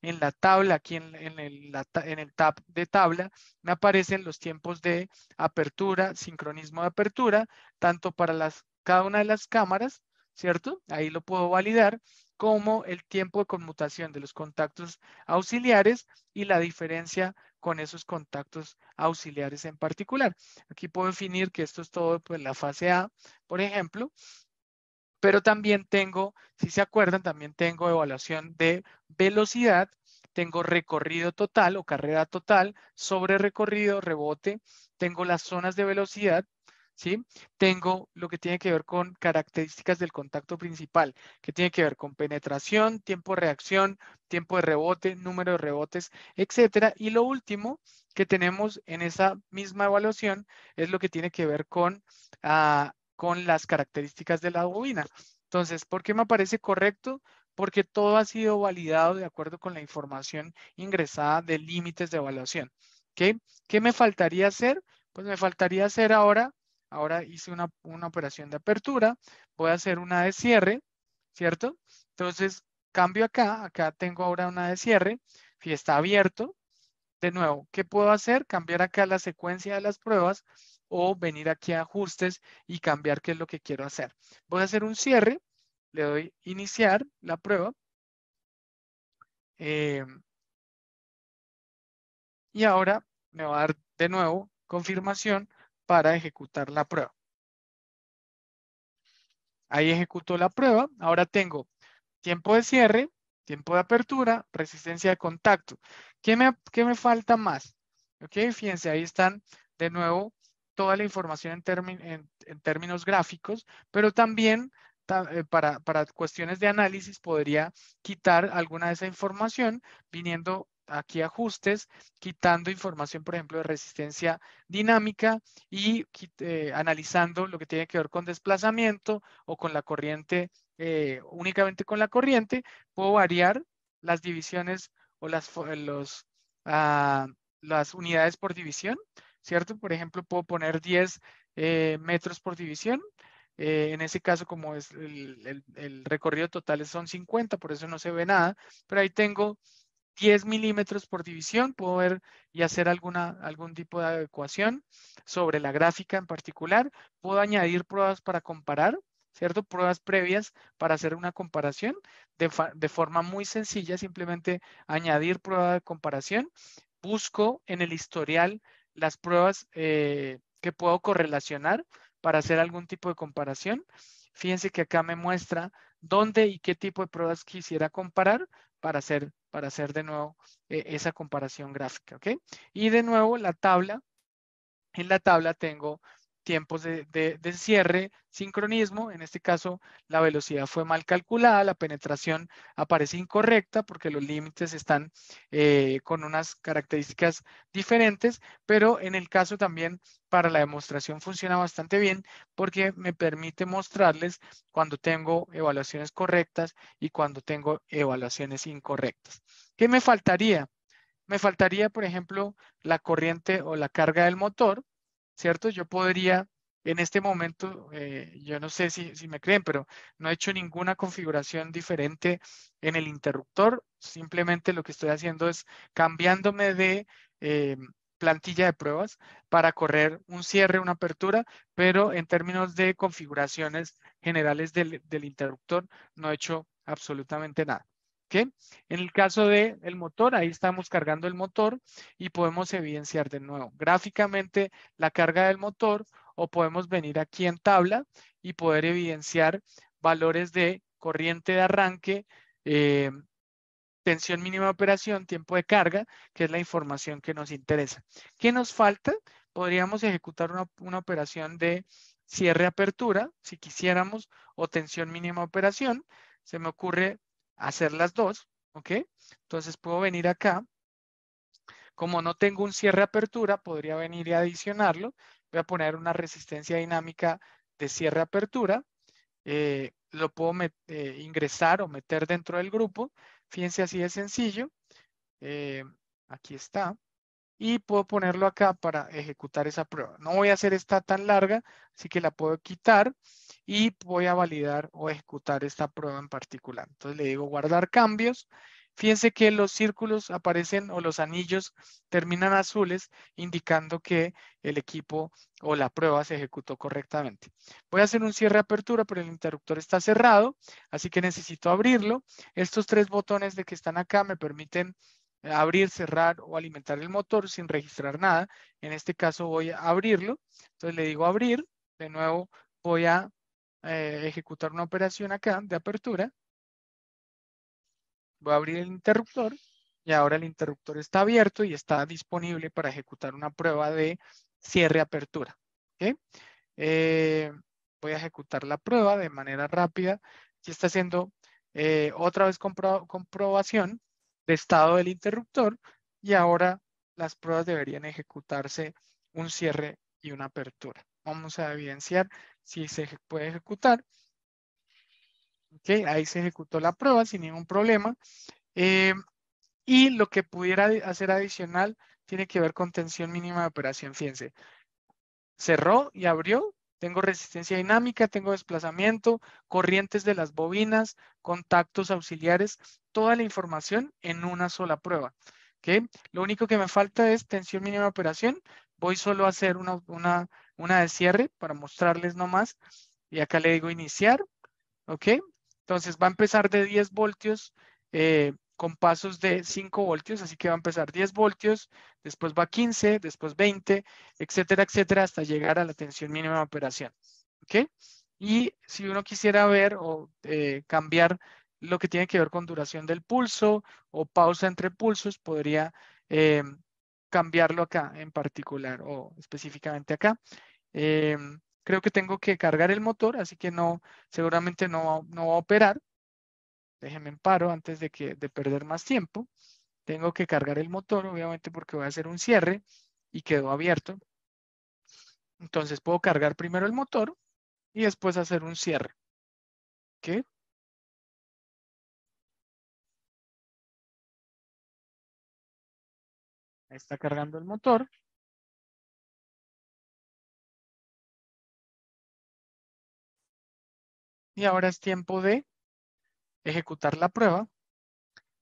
en la tabla, aquí en, el, en, tab de tabla, me aparecen los tiempos de apertura, sincronismo de apertura, tanto para las, cada una de las cámaras, ¿cierto? Ahí lo puedo validar, como el tiempo de conmutación de los contactos auxiliares y la diferencia con esos contactos auxiliares en particular. Aquí puedo definir que esto es todo pues, la fase A, por ejemplo, pero también tengo, si se acuerdan, también tengo evaluación de velocidad, tengo recorrido total o carrera total, sobre recorrido, rebote, tengo las zonas de velocidad, ¿sí? Tengo lo que tiene que ver con características del contacto principal, que tiene que ver con penetración, tiempo de reacción, tiempo de rebote, número de rebotes, etcétera. Y lo último que tenemos en esa misma evaluación es lo que tiene que ver con ah, con las características de la bobina. Entonces, ¿por qué me parece correcto? Porque todo ha sido validado de acuerdo con la información ingresada de límites de evaluación. ¿Qué me faltaría hacer? Pues me faltaría hacer ahora, ahora hice una, una operación de apertura, voy a hacer una de cierre, ¿cierto? Entonces, cambio acá, acá tengo ahora una de cierre, y está abierto. De nuevo, ¿qué puedo hacer? Cambiar acá la secuencia de las pruebas o venir aquí a ajustes y cambiar qué es lo que quiero hacer. Voy a hacer un cierre, le doy iniciar la prueba. Eh, y ahora me va a dar de nuevo confirmación para ejecutar la prueba. Ahí ejecutó la prueba. Ahora tengo tiempo de cierre, tiempo de apertura, resistencia de contacto. ¿Qué me, qué me falta más? Ok, fíjense, ahí están de nuevo toda la información en, términos gráficos, pero también eh, para, cuestiones de análisis podría quitar alguna de esa información viniendo aquí ajustes, quitando información, por ejemplo, de resistencia dinámica y eh, analizando lo que tiene que ver con desplazamiento o con la corriente, eh, únicamente con la corriente, puedo variar las divisiones o las, ah, las unidades por división ¿cierto? Por ejemplo, puedo poner 10 eh, metros por división. Eh, en ese caso, como es el, recorrido total son 50, por eso no se ve nada, pero ahí tengo 10 milímetros por división, puedo ver y hacer alguna, algún tipo de adecuación sobre la gráfica en particular, puedo añadir pruebas para comparar, ¿cierto? Pruebas previas para hacer una comparación de, de forma muy sencilla, simplemente añadir prueba de comparación, busco en el historial las pruebas eh, que puedo correlacionar para hacer algún tipo de comparación. Fíjense que acá me muestra dónde y qué tipo de pruebas quisiera comparar para hacer, para hacer de nuevo eh, esa comparación gráfica. Y de nuevo la tabla, en la tabla tengo tiempos de, cierre, sincronismo, en este caso la velocidad fue mal calculada, la penetración aparece incorrecta porque los límites están eh, con unas características diferentes, pero en el caso también para la demostración funciona bastante bien porque me permite mostrarles cuando tengo evaluaciones correctas y cuando tengo evaluaciones incorrectas. ¿Qué me faltaría? Me faltaría, por ejemplo, la corriente o la carga del motor, ¿cierto? Yo podría, en este momento, eh, yo no sé si, me creen, pero no he hecho ninguna configuración diferente en el interruptor. Simplemente lo que estoy haciendo es cambiándome de eh, plantilla de pruebas para correr un cierre, una apertura, pero en términos de configuraciones generales del interruptor, no he hecho absolutamente nada. En el caso del el motor, ahí estamos cargando el motor y podemos evidenciar de nuevo gráficamente la carga del motor o podemos venir aquí en tabla y poder evidenciar valores de corriente de arranque, eh, tensión mínima de operación, tiempo de carga, que es la información que nos interesa. ¿Qué nos falta? Podríamos ejecutar una, una operación de cierre apertura, si quisiéramos, o tensión mínima de operación. Se me ocurre hacer las dos, ¿ok? Entonces puedo venir acá. Como no tengo un cierre apertura, podría venir y adicionarlo. Voy a poner una resistencia dinámica de cierre apertura. Eh, lo puedo eh, ingresar o meter dentro del grupo. Fíjense así de sencillo. Eh, aquí está y puedo ponerlo acá para ejecutar esa prueba. No voy a hacer esta tan larga, así que la puedo quitar y voy a validar o ejecutar esta prueba en particular. Entonces le digo guardar cambios. Fíjense que los círculos aparecen o los anillos terminan azules, indicando que el equipo o la prueba se ejecutó correctamente. Voy a hacer un cierre apertura, pero el interruptor está cerrado, así que necesito abrirlo. Estos tres botones de que están acá me permiten abrir, cerrar o alimentar el motor sin registrar nada. En este caso voy a abrirlo. Entonces le digo abrir. De nuevo voy a eh, ejecutar una operación acá de apertura. Voy a abrir el interruptor y ahora el interruptor está abierto y está disponible para ejecutar una prueba de cierre-apertura. Eh, voy a ejecutar la prueba de manera rápida. Aquí está haciendo eh, otra vez comprobación estado del interruptor y ahora las pruebas deberían ejecutarse un cierre y una apertura. Vamos a evidenciar si se puede ejecutar. ok ahí se ejecutó la prueba sin ningún problema. Eh, y lo que pudiera hacer adicional tiene que ver con tensión mínima de operación. Fíjense, cerró y abrió tengo resistencia dinámica, tengo desplazamiento, corrientes de las bobinas, contactos auxiliares, toda la información en una sola prueba. Lo único que me falta es tensión mínima de operación. Voy solo a hacer una, una, de cierre para mostrarles nomás. Y acá le digo iniciar. ¿ok? Entonces va a empezar de 10 voltios eh, con pasos de 5 voltios, así que va a empezar 10 voltios, después va a 15, después 20, etcétera, etcétera, hasta llegar a la tensión mínima de operación. ¿Ok? Y si uno quisiera ver o eh, cambiar lo que tiene que ver con duración del pulso o pausa entre pulsos, podría eh, cambiarlo acá en particular o específicamente acá. Eh, creo que tengo que cargar el motor, así que no, seguramente no, no va a operar. Déjenme en paro antes de, que, de perder más tiempo. Tengo que cargar el motor, obviamente, porque voy a hacer un cierre y quedó abierto. Entonces puedo cargar primero el motor y después hacer un cierre. ¿Ok? Ahí está cargando el motor. Y ahora es tiempo de ejecutar la prueba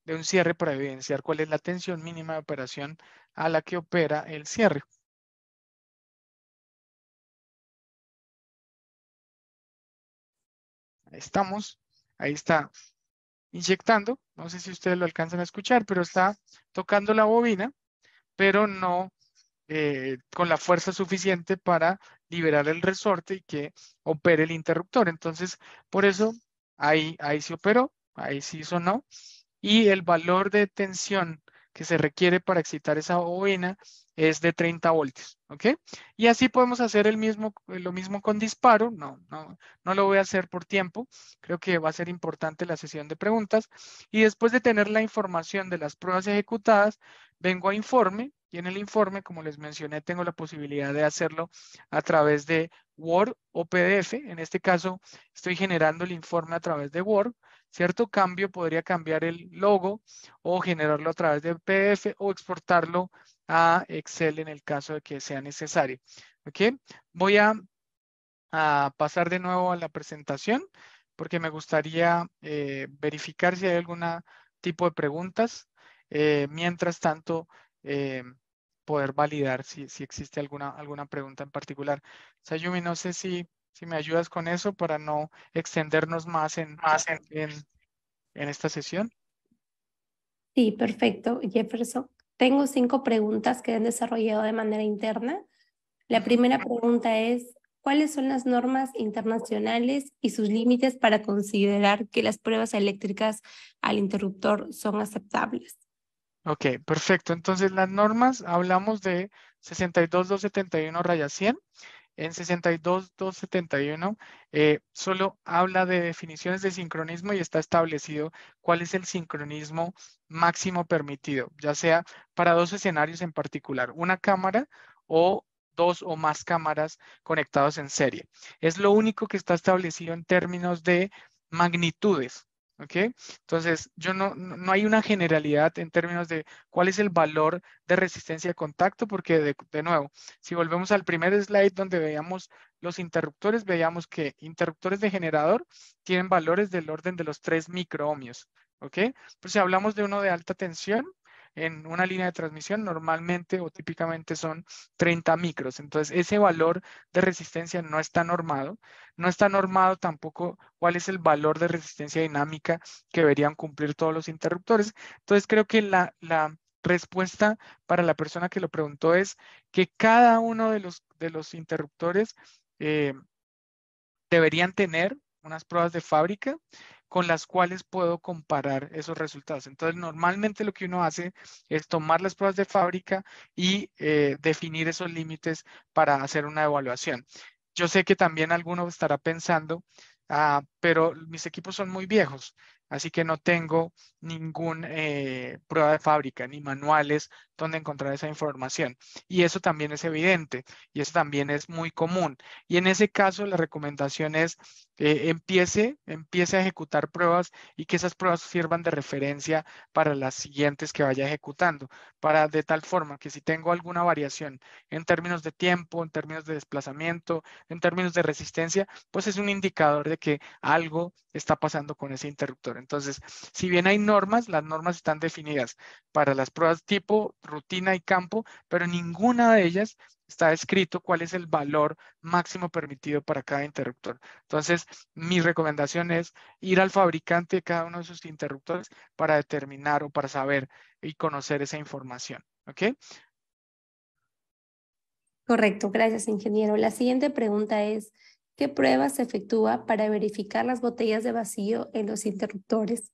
de un cierre para evidenciar cuál es la tensión mínima de operación a la que opera el cierre. Ahí estamos, ahí está inyectando, no sé si ustedes lo alcanzan a escuchar, pero está tocando la bobina, pero no eh, con la fuerza suficiente para liberar el resorte y que opere el interruptor. Entonces, por eso ahí, ahí operó, ahí sí no, y el valor de tensión que se requiere para excitar esa bobina es de 30 voltios, ¿ok? Y así podemos hacer el mismo, lo mismo con disparo, no, no, no lo voy a hacer por tiempo, creo que va a ser importante la sesión de preguntas, y después de tener la información de las pruebas ejecutadas, vengo a informe, y en el informe, como les mencioné, tengo la posibilidad de hacerlo a través de Word o PDF. En este caso, estoy generando el informe a través de Word. Cierto cambio, podría cambiar el logo o generarlo a través de PDF o exportarlo a Excel en el caso de que sea necesario. Voy a, pasar de nuevo a la presentación porque me gustaría eh, verificar si hay algún tipo de preguntas. Eh, mientras tanto, eh, poder validar si, si, existe alguna, alguna pregunta en particular. Sayumi, no sé si, si me ayudas con eso para no extendernos más en, más en, en esta sesión. Sí, perfecto, Jefferson. Tengo cinco preguntas que han desarrollado de manera interna. La primera pregunta es, ¿cuáles son las normas internacionales y sus límites para considerar que las pruebas eléctricas al interruptor son aceptables? Ok, perfecto. Entonces las normas, hablamos de 62271 100. En 62271 eh, solo habla de definiciones de sincronismo y está establecido cuál es el sincronismo máximo permitido, ya sea para dos escenarios en particular, una cámara o dos o más cámaras conectadas en serie. Es lo único que está establecido en términos de magnitudes. ¿Ok? Entonces, yo no, no hay una generalidad en términos de cuál es el valor de resistencia de contacto, porque de, nuevo, si volvemos al primer slide donde veíamos los interruptores, veíamos que interruptores de generador tienen valores del orden de los 3 microohmios. ¿Ok? Pues si hablamos de uno de alta tensión, en una línea de transmisión normalmente o típicamente son 30 micros. Entonces, ese valor de resistencia no está normado. No está normado tampoco cuál es el valor de resistencia dinámica que deberían cumplir todos los interruptores. Entonces, creo que la, respuesta para la persona que lo preguntó es que cada uno de los, de los interruptores eh, deberían tener unas pruebas de fábrica con las cuales puedo comparar esos resultados. Entonces, normalmente lo que uno hace es tomar las pruebas de fábrica y eh, definir esos límites para hacer una evaluación. Yo sé que también alguno estará pensando, ah, pero mis equipos son muy viejos. Así que no tengo ninguna eh, prueba de fábrica ni manuales donde encontrar esa información. Y eso también es evidente y eso también es muy común. Y en ese caso la recomendación es eh, empiece, empiece a ejecutar pruebas y que esas pruebas sirvan de referencia para las siguientes que vaya ejecutando, para de tal forma que si tengo alguna variación en términos de tiempo, en términos de desplazamiento, en términos de resistencia, pues es un indicador de que algo está pasando con ese interruptor. Entonces, si bien hay normas, las normas están definidas para las pruebas tipo, rutina y campo, pero ninguna de ellas está escrito cuál es el valor máximo permitido para cada interruptor. Entonces, mi recomendación es ir al fabricante de cada uno de sus interruptores para determinar o para saber y conocer esa información. ¿Ok? Correcto, gracias ingeniero. La siguiente pregunta es, ¿Qué pruebas se efectúa para verificar las botellas de vacío en los interruptores?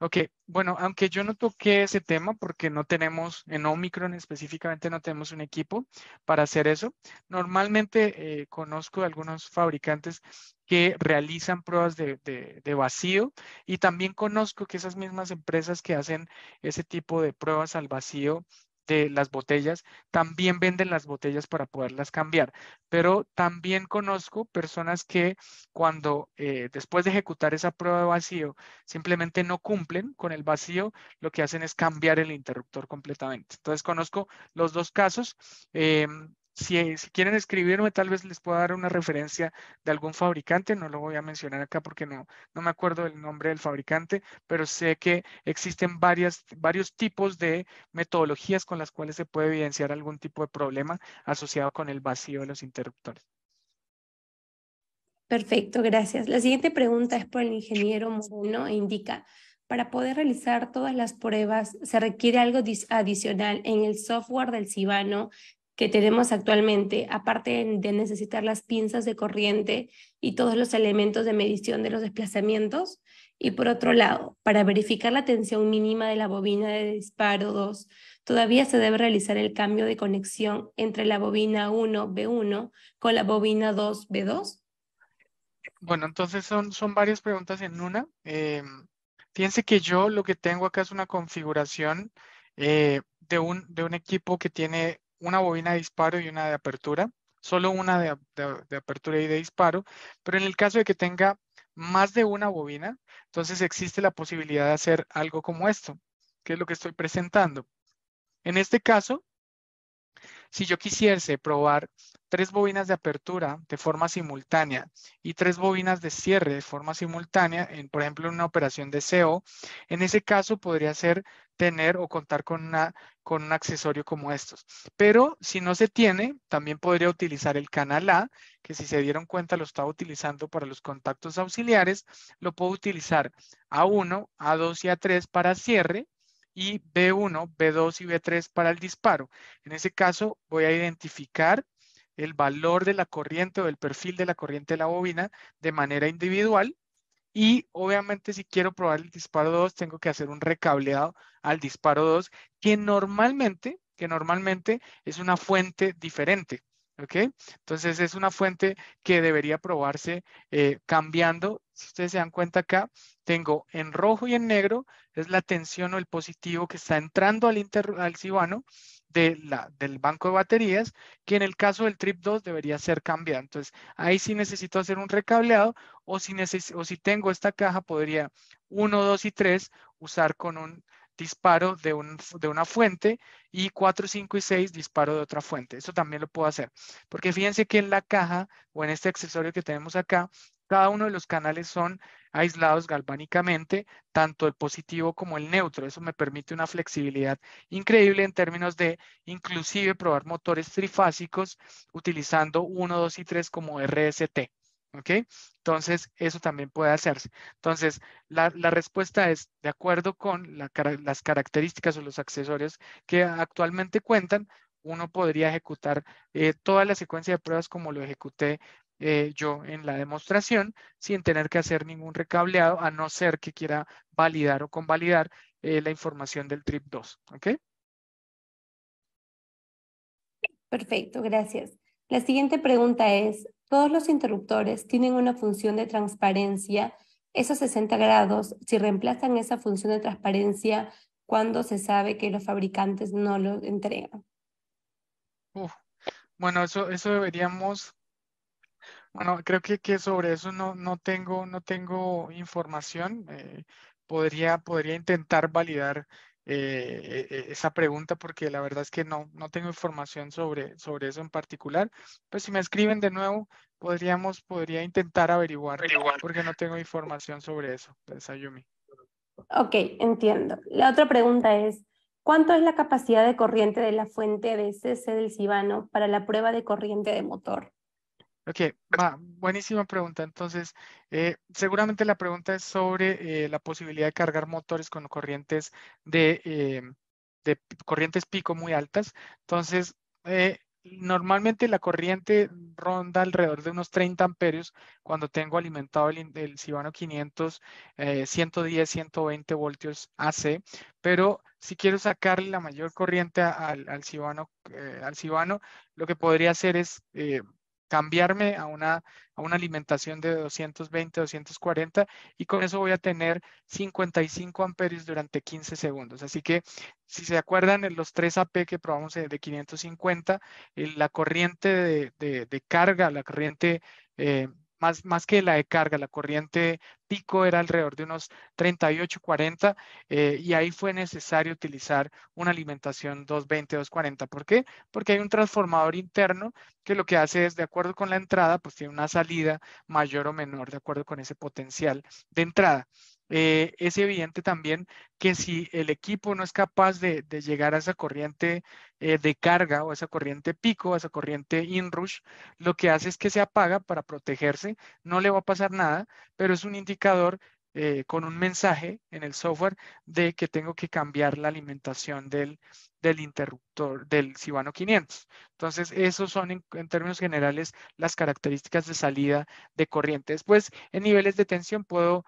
Ok, bueno, aunque yo no toqué ese tema porque no tenemos, en Omicron específicamente no tenemos un equipo para hacer eso. Normalmente eh, conozco algunos fabricantes que realizan pruebas de, vacío y también conozco que esas mismas empresas que hacen ese tipo de pruebas al vacío de las botellas, también venden las botellas para poderlas cambiar. Pero también conozco personas que cuando eh, después de ejecutar esa prueba de vacío simplemente no cumplen con el vacío, lo que hacen es cambiar el interruptor completamente. Entonces conozco los dos casos. Eh, si, quieren escribirme, tal vez les pueda dar una referencia de algún fabricante. No lo voy a mencionar acá porque no, no me acuerdo del nombre del fabricante, pero sé que existen varios tipos de metodologías con las cuales se puede evidenciar algún tipo de problema asociado con el vacío de los interruptores. Perfecto, gracias. La siguiente pregunta es por el ingeniero Moreno e indica, para poder realizar todas las pruebas, ¿se requiere algo adicional en el software del Cibano que tenemos actualmente, aparte de necesitar las pinzas de corriente y todos los elementos de medición de los desplazamientos, y por otro lado, para verificar la tensión mínima de la bobina de disparo 2, todavía se debe realizar el cambio de conexión entre la bobina 1B1 con la bobina 2B2. Bueno, entonces son, son varias preguntas en una. Eh, fíjense que yo lo que tengo acá es una configuración eh, de, un, de un equipo que tiene una bobina de disparo y una de apertura, solo una de, apertura y de disparo, pero en el caso de que tenga más de una bobina, entonces existe la posibilidad de hacer algo como esto, que es lo que estoy presentando. En este caso, si yo quisiese probar tres bobinas de apertura de forma simultánea y tres bobinas de cierre de forma simultánea, en, por ejemplo, en una operación de SEO, en ese caso podría ser tener o contar con, una, con un accesorio como estos. Pero si no se tiene, también podría utilizar el canal A, que si se dieron cuenta lo estaba utilizando para los contactos auxiliares, lo puedo utilizar A1, A2 y A3 para cierre y B1, B2 y B3 para el disparo. En ese caso voy a identificar el valor de la corriente o el perfil de la corriente de la bobina de manera individual y obviamente si quiero probar el disparo 2, tengo que hacer un recableado al disparo 2, que normalmente, que normalmente es una fuente diferente. ¿Ok? Entonces es una fuente que debería probarse eh, cambiando. Si ustedes se dan cuenta acá, tengo en rojo y en negro, es la tensión o el positivo que está entrando al, al cibano la, del banco de baterías, que en el caso del TRIP 2 debería ser cambiado. Entonces, ahí sí necesito hacer un recableado o si, si tengo esta caja, podría 1, 2 y 3 usar con un disparo de, un, de, una fuente y 4, 5 y 6 disparo de otra fuente. Eso también lo puedo hacer. Porque fíjense que en la caja o en este accesorio que tenemos acá, cada uno de los canales son aislados galvánicamente, tanto el positivo como el neutro. Eso me permite una flexibilidad increíble en términos de inclusive probar motores trifásicos utilizando 1, 2 y 3 como RST. ¿Ok? Entonces, eso también puede hacerse. Entonces, la, respuesta es, de acuerdo con las características o los accesorios que actualmente cuentan, uno podría ejecutar eh, toda la secuencia de pruebas como lo ejecuté eh, yo en la demostración sin tener que hacer ningún recableado, a no ser que quiera validar o convalidar eh, la información del TRIP 2. ¿Ok? Perfecto, gracias. La siguiente pregunta es, ¿todos los interruptores tienen una función de transparencia esos 60 grados, si reemplazan esa función de transparencia, cuando se sabe que los fabricantes no lo entregan? Bueno, eso, eso deberíamos bueno, creo que, sobre eso no, no, tengo, no tengo información. Eh, podría, podría intentar validar eh, e, e, esa pregunta porque la verdad es que no, no tengo información sobre, sobre eso en particular. Pues si me escriben de nuevo, podríamos, podría intentar averiguar, porque no tengo información sobre eso, Ok, entiendo. La otra pregunta es, ¿cuánto es la capacidad de corriente de la fuente de CC del Cibano para la prueba de corriente de motor? Ok, buenísima pregunta. Entonces, eh, seguramente la pregunta es sobre eh, la posibilidad de cargar motores con corrientes de, eh, corrientes pico muy altas. Entonces, normalmente la corriente ronda alrededor de unos 30 amperios cuando tengo alimentado el, el Cibano 500, 110, 120 voltios AC, pero si quiero sacarle la mayor corriente al, Sibano, Cibano, al Cibano, lo que podría hacer es cambiarme a una, a una alimentación de 220, 240 y con eso voy a tener 55 amperios durante 15 segundos. Así que si se acuerdan en los 3 AP que probamos eh, de 550, eh, la corriente de, carga, la corriente... Eh, más, que la de carga, la corriente pico era alrededor de unos 38, 40 eh, y ahí fue necesario utilizar una alimentación 220, 240. ¿Por qué? Porque hay un transformador interno que lo que hace es, de acuerdo con la entrada, pues tiene una salida mayor o menor, de acuerdo con ese potencial de entrada. Eh, es evidente también que si el equipo no es capaz de, llegar a esa corriente eh, de carga o esa corriente pico, a esa corriente inrush, lo que hace es que se apaga para protegerse, no le va a pasar nada, pero es un indicador eh, con un mensaje en el software de que tengo que cambiar la alimentación del, interruptor del Cibano 500. Entonces, esos son en, términos generales las características de salida de corriente. Después, pues, en niveles de tensión puedo,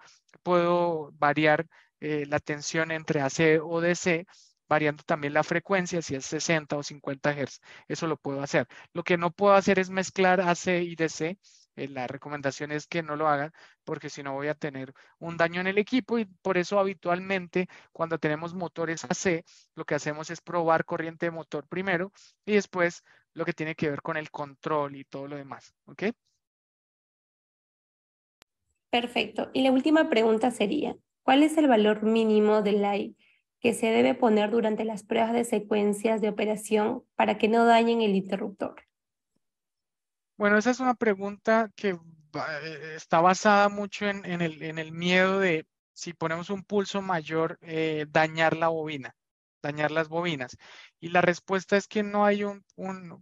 variar eh, la tensión entre AC o DC variando también la frecuencia, si es 60 o 50 Hz, eso lo puedo hacer. Lo que no puedo hacer es mezclar AC y DC, eh, la recomendación es que no lo hagan porque si no voy a tener un daño en el equipo y por eso habitualmente cuando tenemos motores AC, lo que hacemos es probar corriente de motor primero y después lo que tiene que ver con el control y todo lo demás. Perfecto. Y la última pregunta sería, ¿cuál es el valor mínimo del light que se debe poner durante las pruebas de secuencias de operación para que no dañen el interruptor? Bueno, esa es una pregunta que eh, está basada mucho en, el, miedo de si ponemos un pulso mayor, eh, dañar la bobina, dañar las bobinas. Y la respuesta es que no hay un,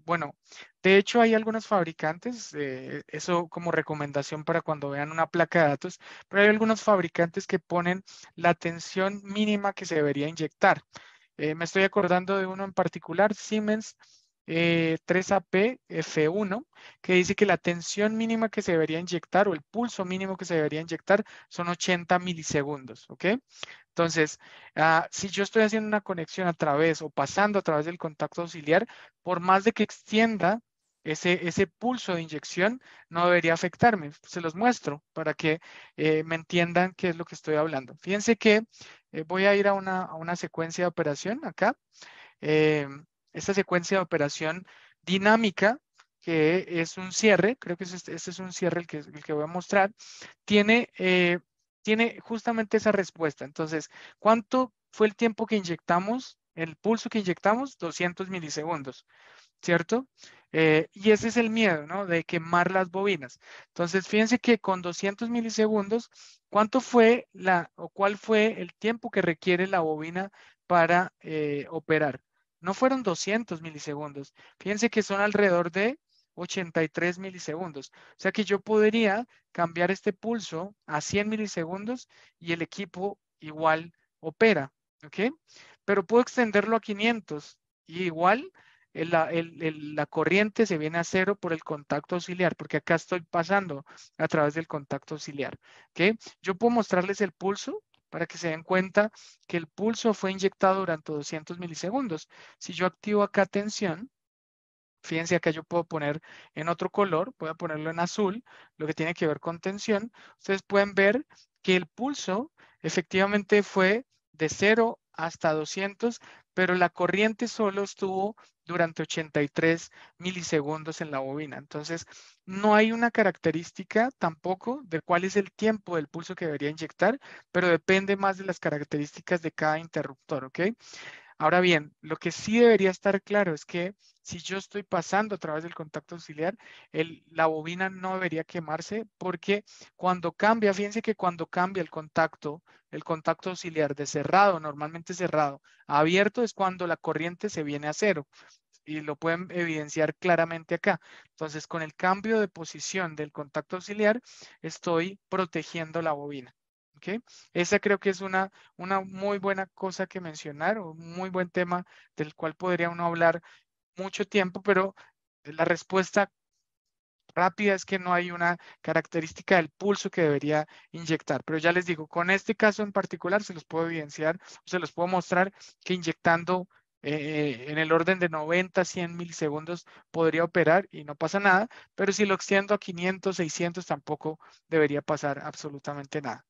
bueno, de hecho hay algunos fabricantes, eh, eso como recomendación para cuando vean una placa de datos, pero hay algunos fabricantes que ponen la tensión mínima que se debería inyectar. me estoy acordando de uno en particular, Siemens 3AP-F1, eh, que dice que la tensión mínima que se debería inyectar o el pulso mínimo que se debería inyectar son 80 milisegundos, ¿ok? Entonces, ah, si yo estoy haciendo una conexión a través o pasando a través del contacto auxiliar, por más de que extienda ese, ese, pulso de inyección no debería afectarme. Se los muestro para que eh, me entiendan qué es lo que estoy hablando. Fíjense que eh, voy a ir a una, secuencia de operación acá esta secuencia de operación dinámica, que es un cierre, creo que este, este, es un cierre el que, el que voy a mostrar, tiene, eh, tiene justamente esa respuesta. Entonces, ¿cuánto fue el tiempo que inyectamos? El pulso que inyectamos, 200 milisegundos, ¿cierto? Eh, y ese es el miedo, ¿no? De quemar las bobinas. Entonces, fíjense que con 200 milisegundos, ¿cuánto fue la o cuál fue el tiempo que requiere la bobina para eh, operar? No fueron 200 milisegundos. Fíjense que son alrededor de 83 milisegundos. O sea que yo podría cambiar este pulso a 100 milisegundos y el equipo igual opera, ¿ok? Pero puedo extenderlo a 500 y igual la corriente se viene a cero por el contacto auxiliar, porque acá estoy pasando a través del contacto auxiliar, ¿ok? Yo puedo mostrarles el pulso para que se den cuenta que el pulso fue inyectado durante 200 milisegundos. Si yo activo acá tensión, fíjense acá yo puedo poner en otro color, voy a ponerlo en azul, lo que tiene que ver con tensión, ustedes pueden ver que el pulso efectivamente fue de 0 hasta 200, pero la corriente solo estuvo durante 83 milisegundos en la bobina. Entonces, no hay una característica tampoco de cuál es el tiempo del pulso que debería inyectar, pero depende más de las características de cada interruptor, Ahora bien, lo que sí debería estar claro es que si yo estoy pasando a través del contacto auxiliar, la bobina no debería quemarse porque cuando cambia, fíjense que cuando cambia el contacto, el contacto auxiliar de cerrado, normalmente cerrado, abierto es cuando la corriente se viene a cero y lo pueden evidenciar claramente acá. Entonces, con el cambio de posición del contacto auxiliar, estoy protegiendo la bobina. Esa creo que es una, una muy buena cosa que mencionar un muy buen tema del cual podría uno hablar mucho tiempo, pero la respuesta rápida es que no hay una característica del pulso que debería inyectar. Pero ya les digo, con este caso en particular se los puedo evidenciar, se los puedo mostrar que inyectando eh, en el orden de 90, 100 milisegundos podría operar y no pasa nada, pero si lo extiendo a 500, 600 tampoco debería pasar absolutamente nada.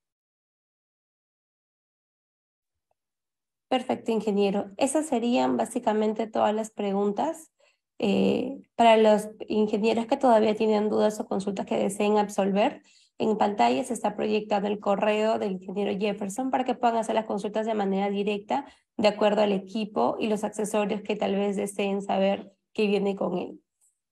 Perfecto, ingeniero. Esas serían básicamente todas las preguntas. Eh, para los ingenieros que todavía tienen dudas o consultas que deseen absolver, en pantalla se está proyectando el correo del ingeniero Jefferson para que puedan hacer las consultas de manera directa de acuerdo al equipo y los accesorios que tal vez deseen saber que viene con él.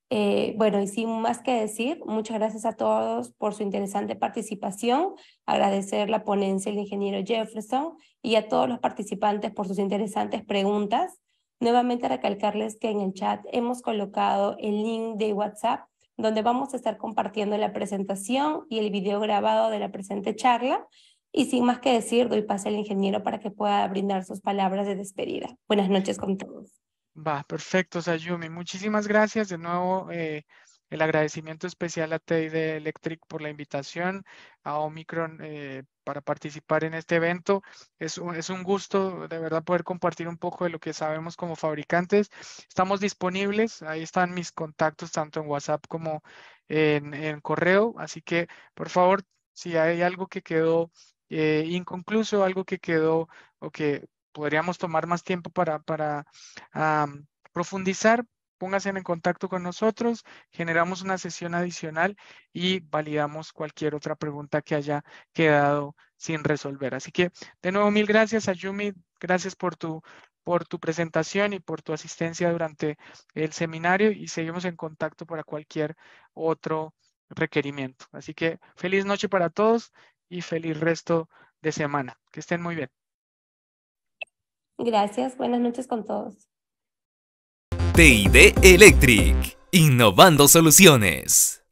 Eh, bueno, y sin más que decir, muchas gracias a todos por su interesante participación, agradecer la ponencia del ingeniero Jefferson y a todos los participantes por sus interesantes preguntas. Nuevamente recalcarles que en el chat hemos colocado el link de WhatsApp donde vamos a estar compartiendo la presentación y el video grabado de la presente charla. Y sin más que decir, doy paso al ingeniero para que pueda brindar sus palabras de despedida. Buenas noches con todos. Va, perfecto, Sayumi. Muchísimas gracias. De nuevo, eh, el agradecimiento especial a TID Electric por la invitación, a Omicron eh, para participar en este evento. Es un, gusto de verdad poder compartir un poco de lo que sabemos como fabricantes. Estamos disponibles, ahí están mis contactos tanto en WhatsApp como en, correo. Así que, por favor, si hay algo que quedó eh, inconcluso, algo que quedó o que podríamos tomar más tiempo para, profundizar, pónganse en contacto con nosotros, generamos una sesión adicional y validamos cualquier otra pregunta que haya quedado sin resolver. Así que de nuevo mil gracias a Yumi, gracias por tu presentación y por tu asistencia durante el seminario y seguimos en contacto para cualquier otro requerimiento. Así que feliz noche para todos y feliz resto de semana. Que estén muy bien. Gracias, buenas noches con todos. TID Electric, innovando soluciones.